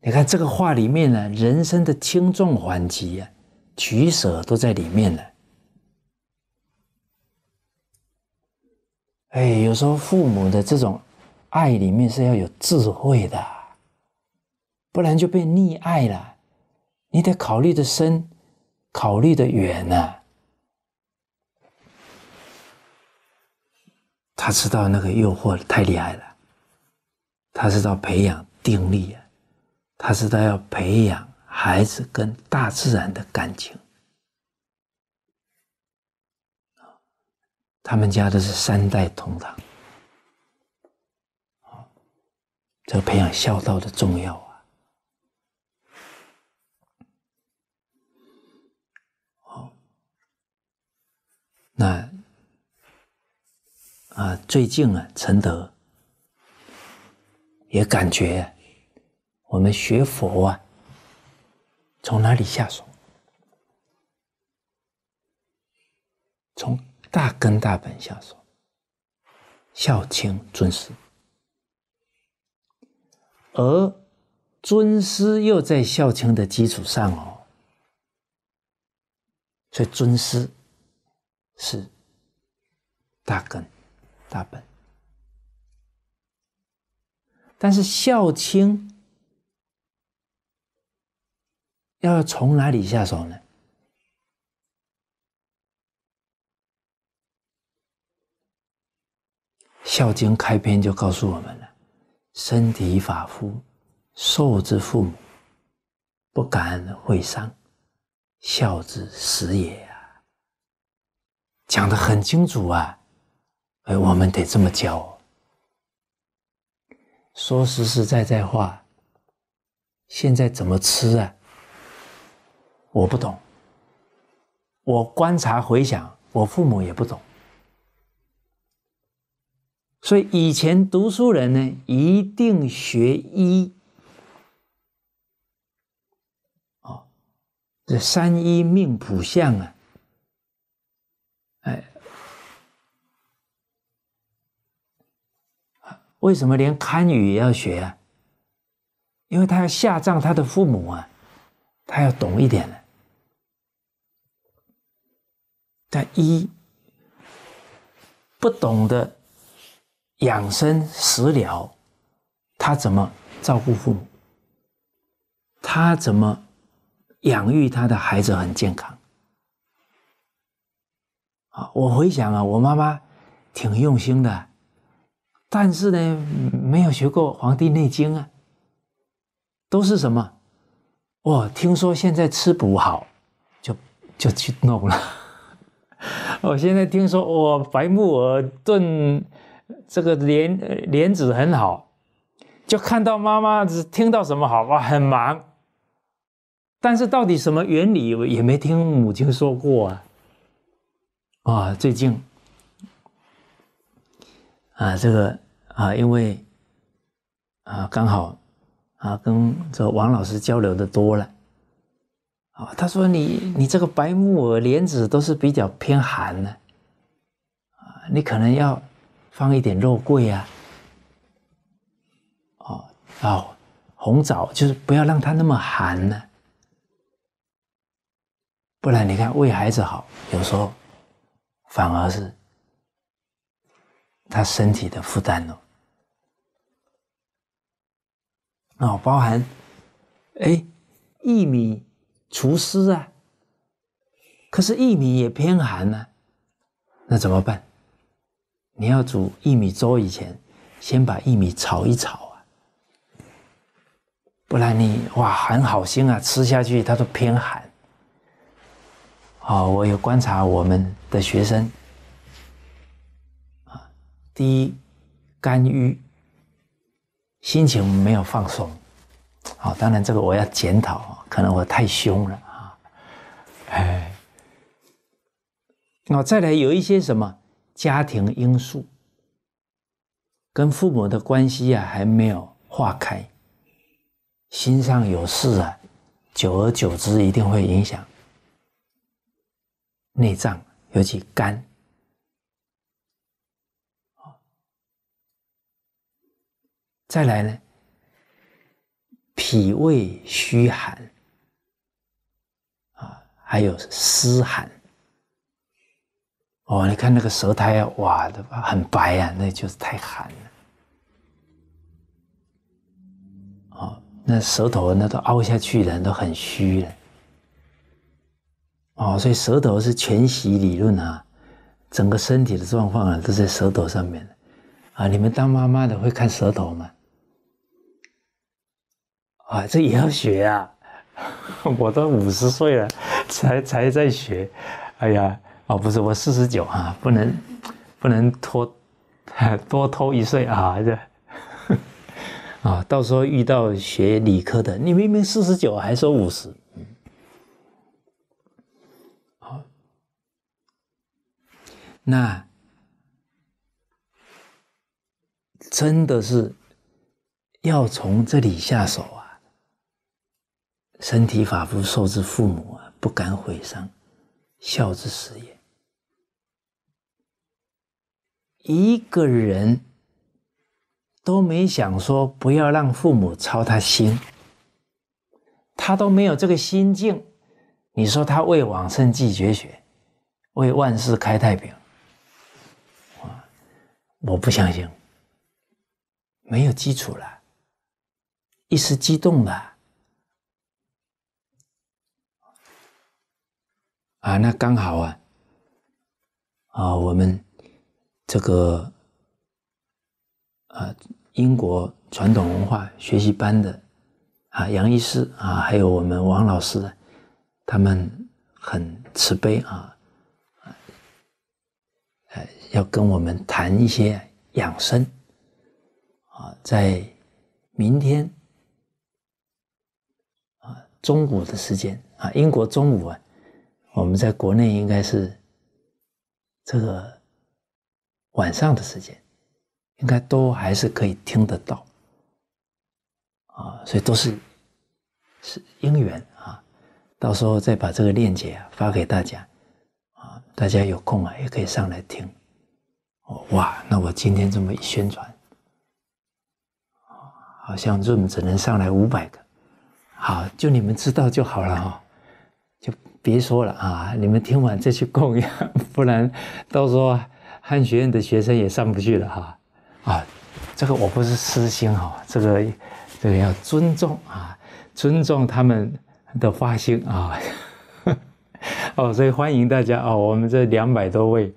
你看这个话里面呢，人生的轻重缓急啊，取舍都在里面了。哎，有时候父母的这种爱里面是要有智慧的，不然就被溺爱了。你得考虑的深，考虑的远呢。他知道那个诱惑太厉害了，他知道培养定力啊，他知道要培养孩子跟大自然的感情。他们家都是三代同堂，好，这个培养孝道的重要啊，好，那啊，最近啊，陈德也感觉我们学佛啊，从哪里下手？从？大根大本下手，孝亲尊师，而尊师又在孝亲的基础上哦，所以尊师是大根大本，但是孝亲要从哪里下手呢？《孝经》开篇就告诉我们了：“身体发肤，受之父母，不敢毁伤，孝之始也。”啊，讲的很清楚啊，哎，我们得这么教。说实实在在话，现在怎么吃啊？我不懂。我观察回想，我父母也不懂。所以以前读书人呢，一定学医，哦，这三医命谱相啊，哎，为什么连堪舆也要学啊？因为他要下葬他的父母啊，他要懂一点了。但医不懂的。养生食疗，他怎么照顾父母？他怎么养育他的孩子很健康？啊，我回想啊，我妈妈挺用心的，但是呢，没有学过《黄帝内经》啊，都是什么？我听说现在吃补好，就就去弄了。我现在听说，我白木耳炖。这个莲莲子很好，就看到妈妈只听到什么好哇，很忙，但是到底什么原理也没听母亲说过啊啊！最近啊，这个啊，因为啊，刚好啊，跟这王老师交流的多了啊，他说你你这个白木耳莲子都是比较偏寒的啊，你可能要。放一点肉桂啊，哦哦，红枣就是不要让它那么寒呢，不然你看为孩子好，有时候反而是他身体的负担哦。哦，包含哎，薏米除湿啊，可是薏米也偏寒呢，那怎么办？你要煮薏米粥以前，先把薏米炒一炒啊，不然你哇很好心啊，吃下去它都偏寒。好，我有观察我们的学生啊，第一肝郁，心情没有放松。好，当然这个我要检讨，可能我太凶了啊。哎，那再来有一些什么？家庭因素，跟父母的关系啊还没有化开，心上有事啊，久而久之一定会影响内脏，尤其肝。再来呢，脾胃虚寒，啊，还有湿寒。哦，你看那个舌苔，哇，对吧？很白啊，那就是太寒了。哦，那舌头那都凹下去了，都很虚了。哦，所以舌头是全息理论啊，整个身体的状况啊都在舌头上面。啊，你们当妈妈的会看舌头吗？啊，这也要学啊！我都五十岁了，才才在学，哎呀。哦，不是，我四十九啊，不能不能拖，多偷一岁啊，这 啊，到时候遇到学理科的，你明明四十九，还说五十，嗯，好，那真的是要从这里下手啊，身体发肤受之父母啊，不敢毁伤，孝之始也。一个人都没想说不要让父母操他心，他都没有这个心境，你说他为往圣继绝学，为万世开太平，我不相信，没有基础了，一时激动了。啊，那刚好啊，啊，我们。这个啊，英国传统文化学习班的啊杨医师啊，还有我们王老师，他们很慈悲啊，呃，要跟我们谈一些养生啊，在明天啊中午的时间啊，英国中午啊，我们在国内应该是这个。晚上的时间，应该都还是可以听得到，啊，所以都是是因缘啊。到时候再把这个链接啊发给大家，啊，大家有空啊也可以上来听。哦，哇，那我今天这么一宣传，好像 Zoom 只能上来五百个。好，就你们知道就好了哈，就别说了啊。你们听完再去供养，不然到时候。汉学院的学生也上不去了哈啊！这个我不是私心哈，这个这个要尊重啊，尊重他们的发心啊。哦，所以欢迎大家哦，我们这两百多位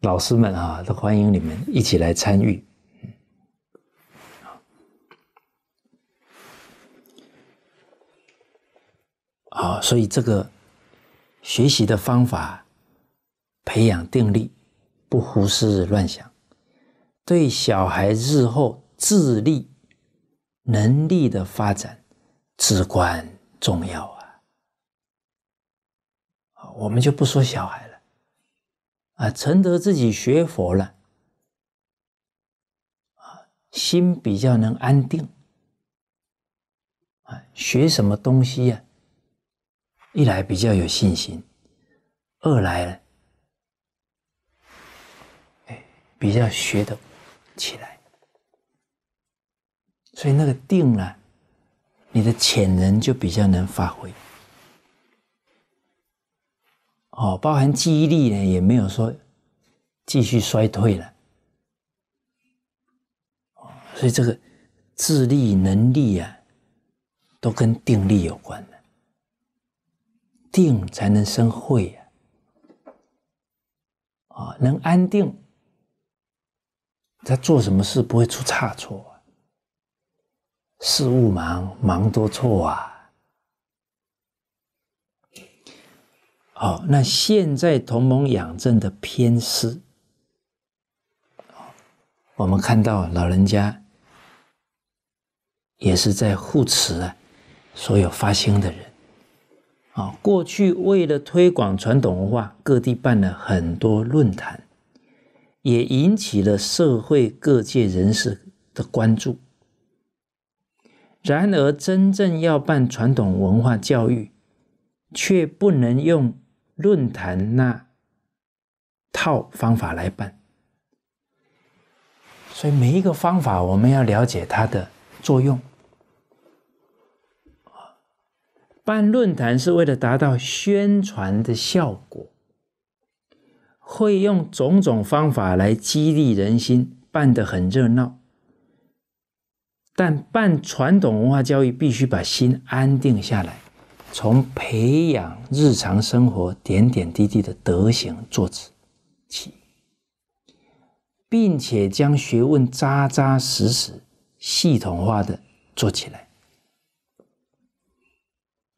老师们啊，都欢迎你们一起来参与。好，所以这个学习的方法，培养定力。不胡思乱想，对小孩日后智力能力的发展至关重要啊！我们就不说小孩了，啊，承德自己学佛了，啊，心比较能安定，啊，学什么东西呀？一来比较有信心，二来。呢？比较学的起来，所以那个定呢，你的潜能就比较能发挥。哦，包含记忆力呢，也没有说继续衰退了。哦，所以这个智力能力啊，都跟定力有关的。定才能生慧啊。啊，能安定。他做什么事不会出差错啊？事务忙，忙多错啊！好，那现在同盟养正的偏师，我们看到老人家也是在护持啊，所有发心的人啊，过去为了推广传统文化，各地办了很多论坛。也引起了社会各界人士的关注。然而，真正要办传统文化教育，却不能用论坛那套方法来办。所以，每一个方法，我们要了解它的作用。办论坛是为了达到宣传的效果。会用种种方法来激励人心，办得很热闹。但办传统文化教育，必须把心安定下来，从培养日常生活点点滴滴的德行做起，并且将学问扎扎实实、系统化的做起来。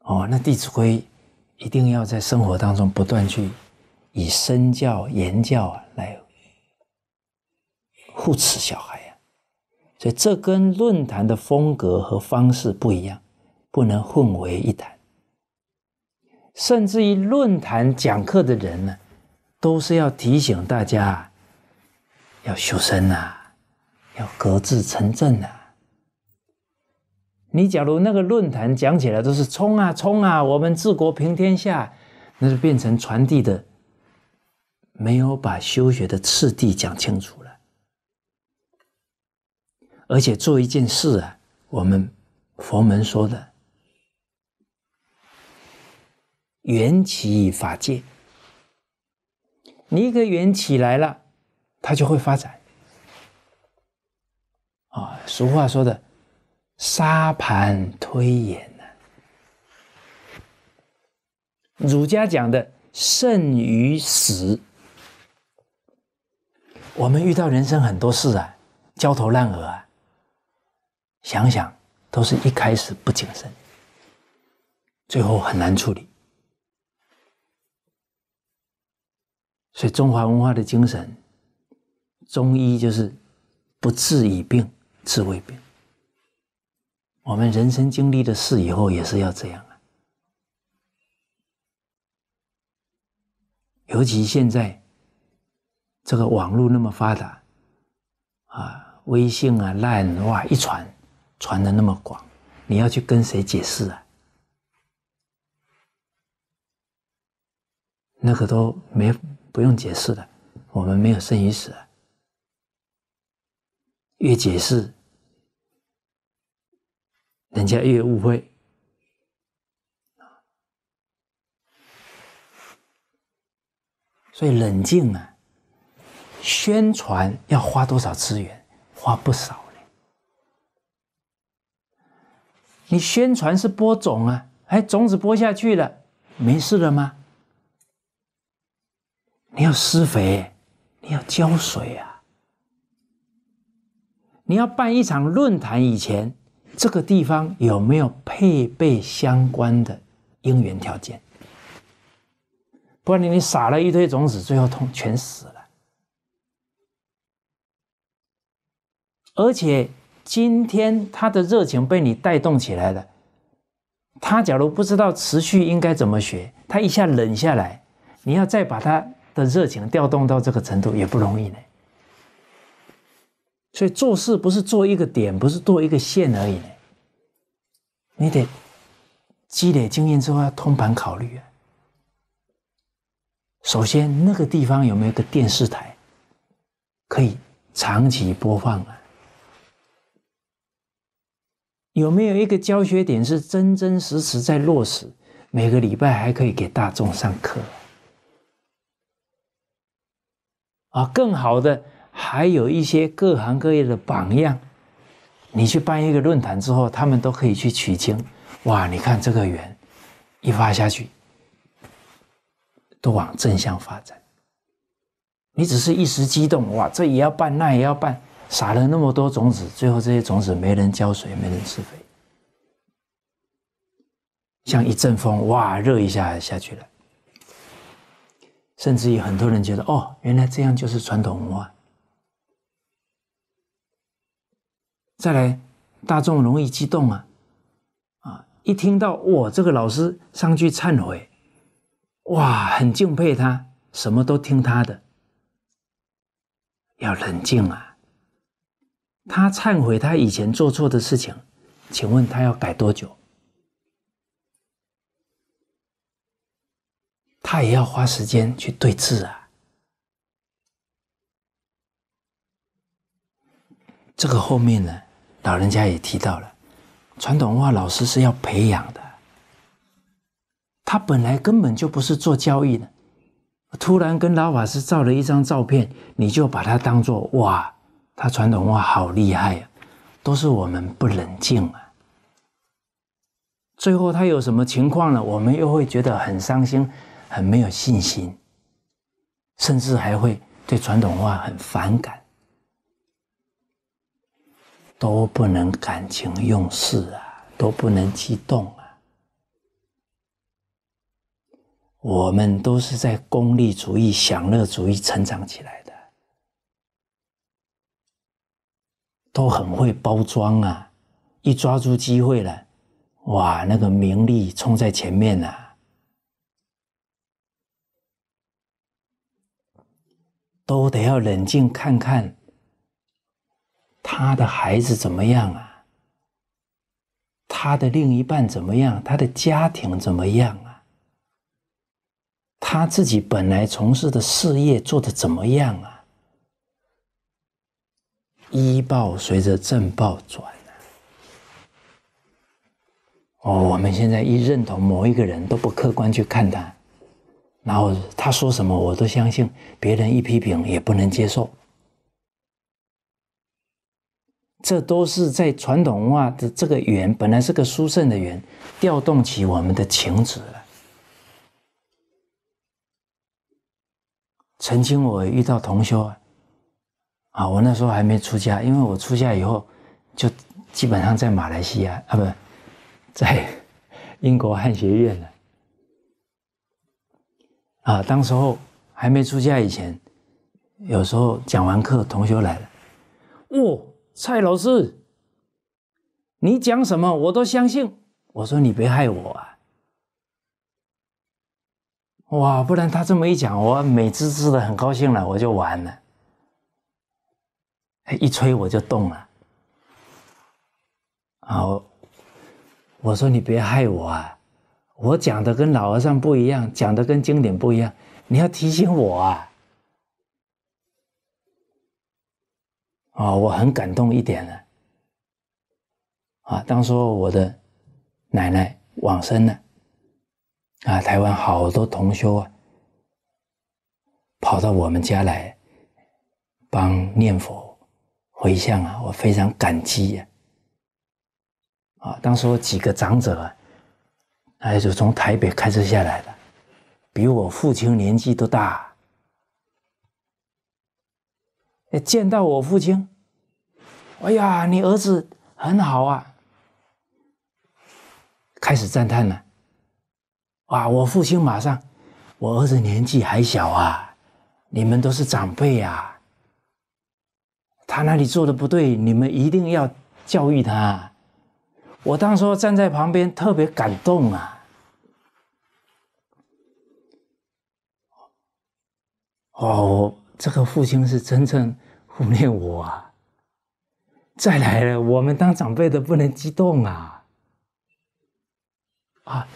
哦，那《弟子规》一定要在生活当中不断去。以身教、言教来护持小孩呀，所以这跟论坛的风格和方式不一样，不能混为一谈。甚至于论坛讲课的人呢，都是要提醒大家要修身呐，要格致成正呐。你假如那个论坛讲起来都是冲啊冲啊，我们治国平天下，那就变成传递的。没有把修学的次第讲清楚了，而且做一件事啊，我们佛门说的缘起法界，你一个缘起来了，它就会发展。啊，俗话说的沙盘推演呢，儒家讲的胜与死。我们遇到人生很多事啊，焦头烂额啊，想想都是一开始不谨慎，最后很难处理。所以中华文化的精神，中医就是不治已病，治未病。我们人生经历的事以后也是要这样啊，尤其现在。这个网络那么发达啊，微信啊、烂哇一传，传的那么广，你要去跟谁解释啊？那个都没不用解释的，我们没有生与死，越解释，人家越误会，所以冷静啊。宣传要花多少资源？花不少嘞。你宣传是播种啊，哎，种子播下去了，没事了吗？你要施肥，你要浇水啊。你要办一场论坛，以前这个地方有没有配备相关的因缘条件？不然你你撒了一堆种子，最后通全死了。而且今天他的热情被你带动起来了，他假如不知道持续应该怎么学，他一下冷下来，你要再把他的热情调动到这个程度也不容易呢。所以做事不是做一个点，不是做一个线而已呢。你得积累经验之后要通盘考虑啊。首先那个地方有没有个电视台，可以长期播放啊？有没有一个教学点是真真实实在落实？每个礼拜还可以给大众上课啊！更好的，还有一些各行各业的榜样，你去办一个论坛之后，他们都可以去取经。哇！你看这个缘，一发下去，都往正向发展。你只是一时激动，哇！这也要办，那也要办。撒了那么多种子，最后这些种子没人浇水，没人施肥，像一阵风，哇，热一下下去了。甚至于很多人觉得，哦，原来这样就是传统文化。再来，大众容易激动啊，啊，一听到我这个老师上去忏悔，哇，很敬佩他，什么都听他的，要冷静啊。他忏悔他以前做错的事情，请问他要改多久？他也要花时间去对质啊。这个后面呢，老人家也提到了，传统文化老师是要培养的。他本来根本就不是做交易的，突然跟老法师照了一张照片，你就把他当做哇。他传统文化好厉害呀，都是我们不冷静啊。最后他有什么情况了，我们又会觉得很伤心，很没有信心，甚至还会对传统文化很反感。都不能感情用事啊，都不能激动啊。我们都是在功利主义、享乐主义成长起来。都很会包装啊！一抓住机会了，哇，那个名利冲在前面呐，都得要冷静看看他的孩子怎么样啊，他的另一半怎么样，他的家庭怎么样啊，他自己本来从事的事业做的怎么样啊？医报随着正报转啊！哦，我们现在一认同某一个人都不客观去看他，然后他说什么我都相信，别人一批评也不能接受，这都是在传统文化的这个缘本来是个殊胜的缘，调动起我们的情执了。曾经我遇到同修。啊，啊，我那时候还没出家，因为我出家以后，就基本上在马来西亚啊，不，在 英国汉学院了。啊，当时候还没出家以前，有时候讲完课，同学来了，哦，蔡老师，你讲什么我都相信。我说你别害我啊，哇，不然他这么一讲，我美滋滋的，很高兴了，我就完了。一吹我就动了，啊！我说你别害我啊！我讲的跟老和尚不一样，讲的跟经典不一样，你要提醒我啊！啊，我很感动一点了，啊！当时我的奶奶往生了，啊，台湾好多同学跑到我们家来帮念佛。回向啊，我非常感激呀！啊，当时我几个长者啊，还就从台北开车下来的，比我父亲年纪都大。见到我父亲，哎呀，你儿子很好啊，开始赞叹了。哇，我父亲马上，我儿子年纪还小啊，你们都是长辈啊。他哪里做的不对，你们一定要教育他。我当初站在旁边，特别感动啊！哦，这个父亲是真正忽略我啊！再来了，我们当长辈的不能激动啊！啊，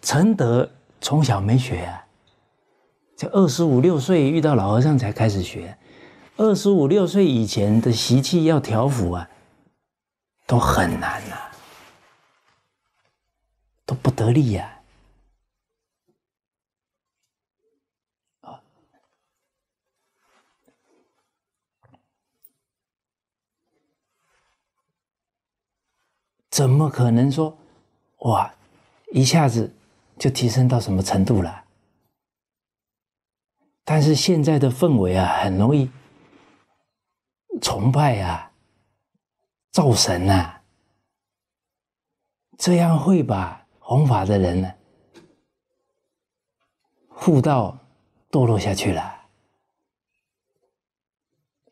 承德从小没学，才二十五六岁遇到老和尚才开始学。二十五六岁以前的习气要调伏啊，都很难呐，都不得力啊！啊，怎么可能说哇，一下子就提升到什么程度了？但是现在的氛围啊，很容易。崇拜啊，造神呐，这样会把弘法的人呢护道堕落下去了。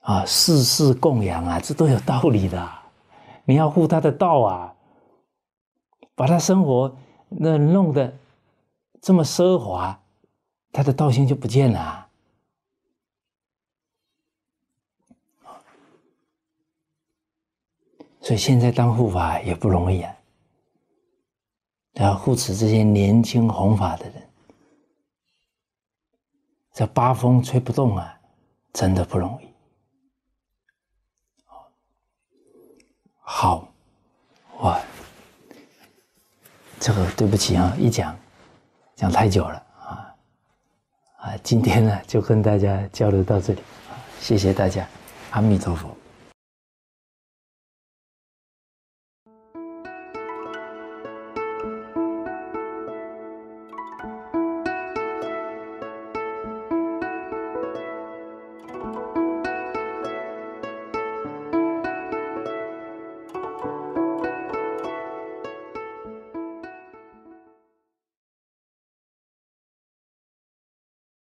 啊，世世供养啊，这都有道理的。你要护他的道啊，把他生活那弄得这么奢华，他的道心就不见了。所以现在当护法也不容易啊，要护持这些年轻弘法的人，这八风吹不动啊，真的不容易。好，哇，这个对不起啊，一讲讲太久了啊啊，今天呢就跟大家交流到这里，谢谢大家，阿弥陀佛。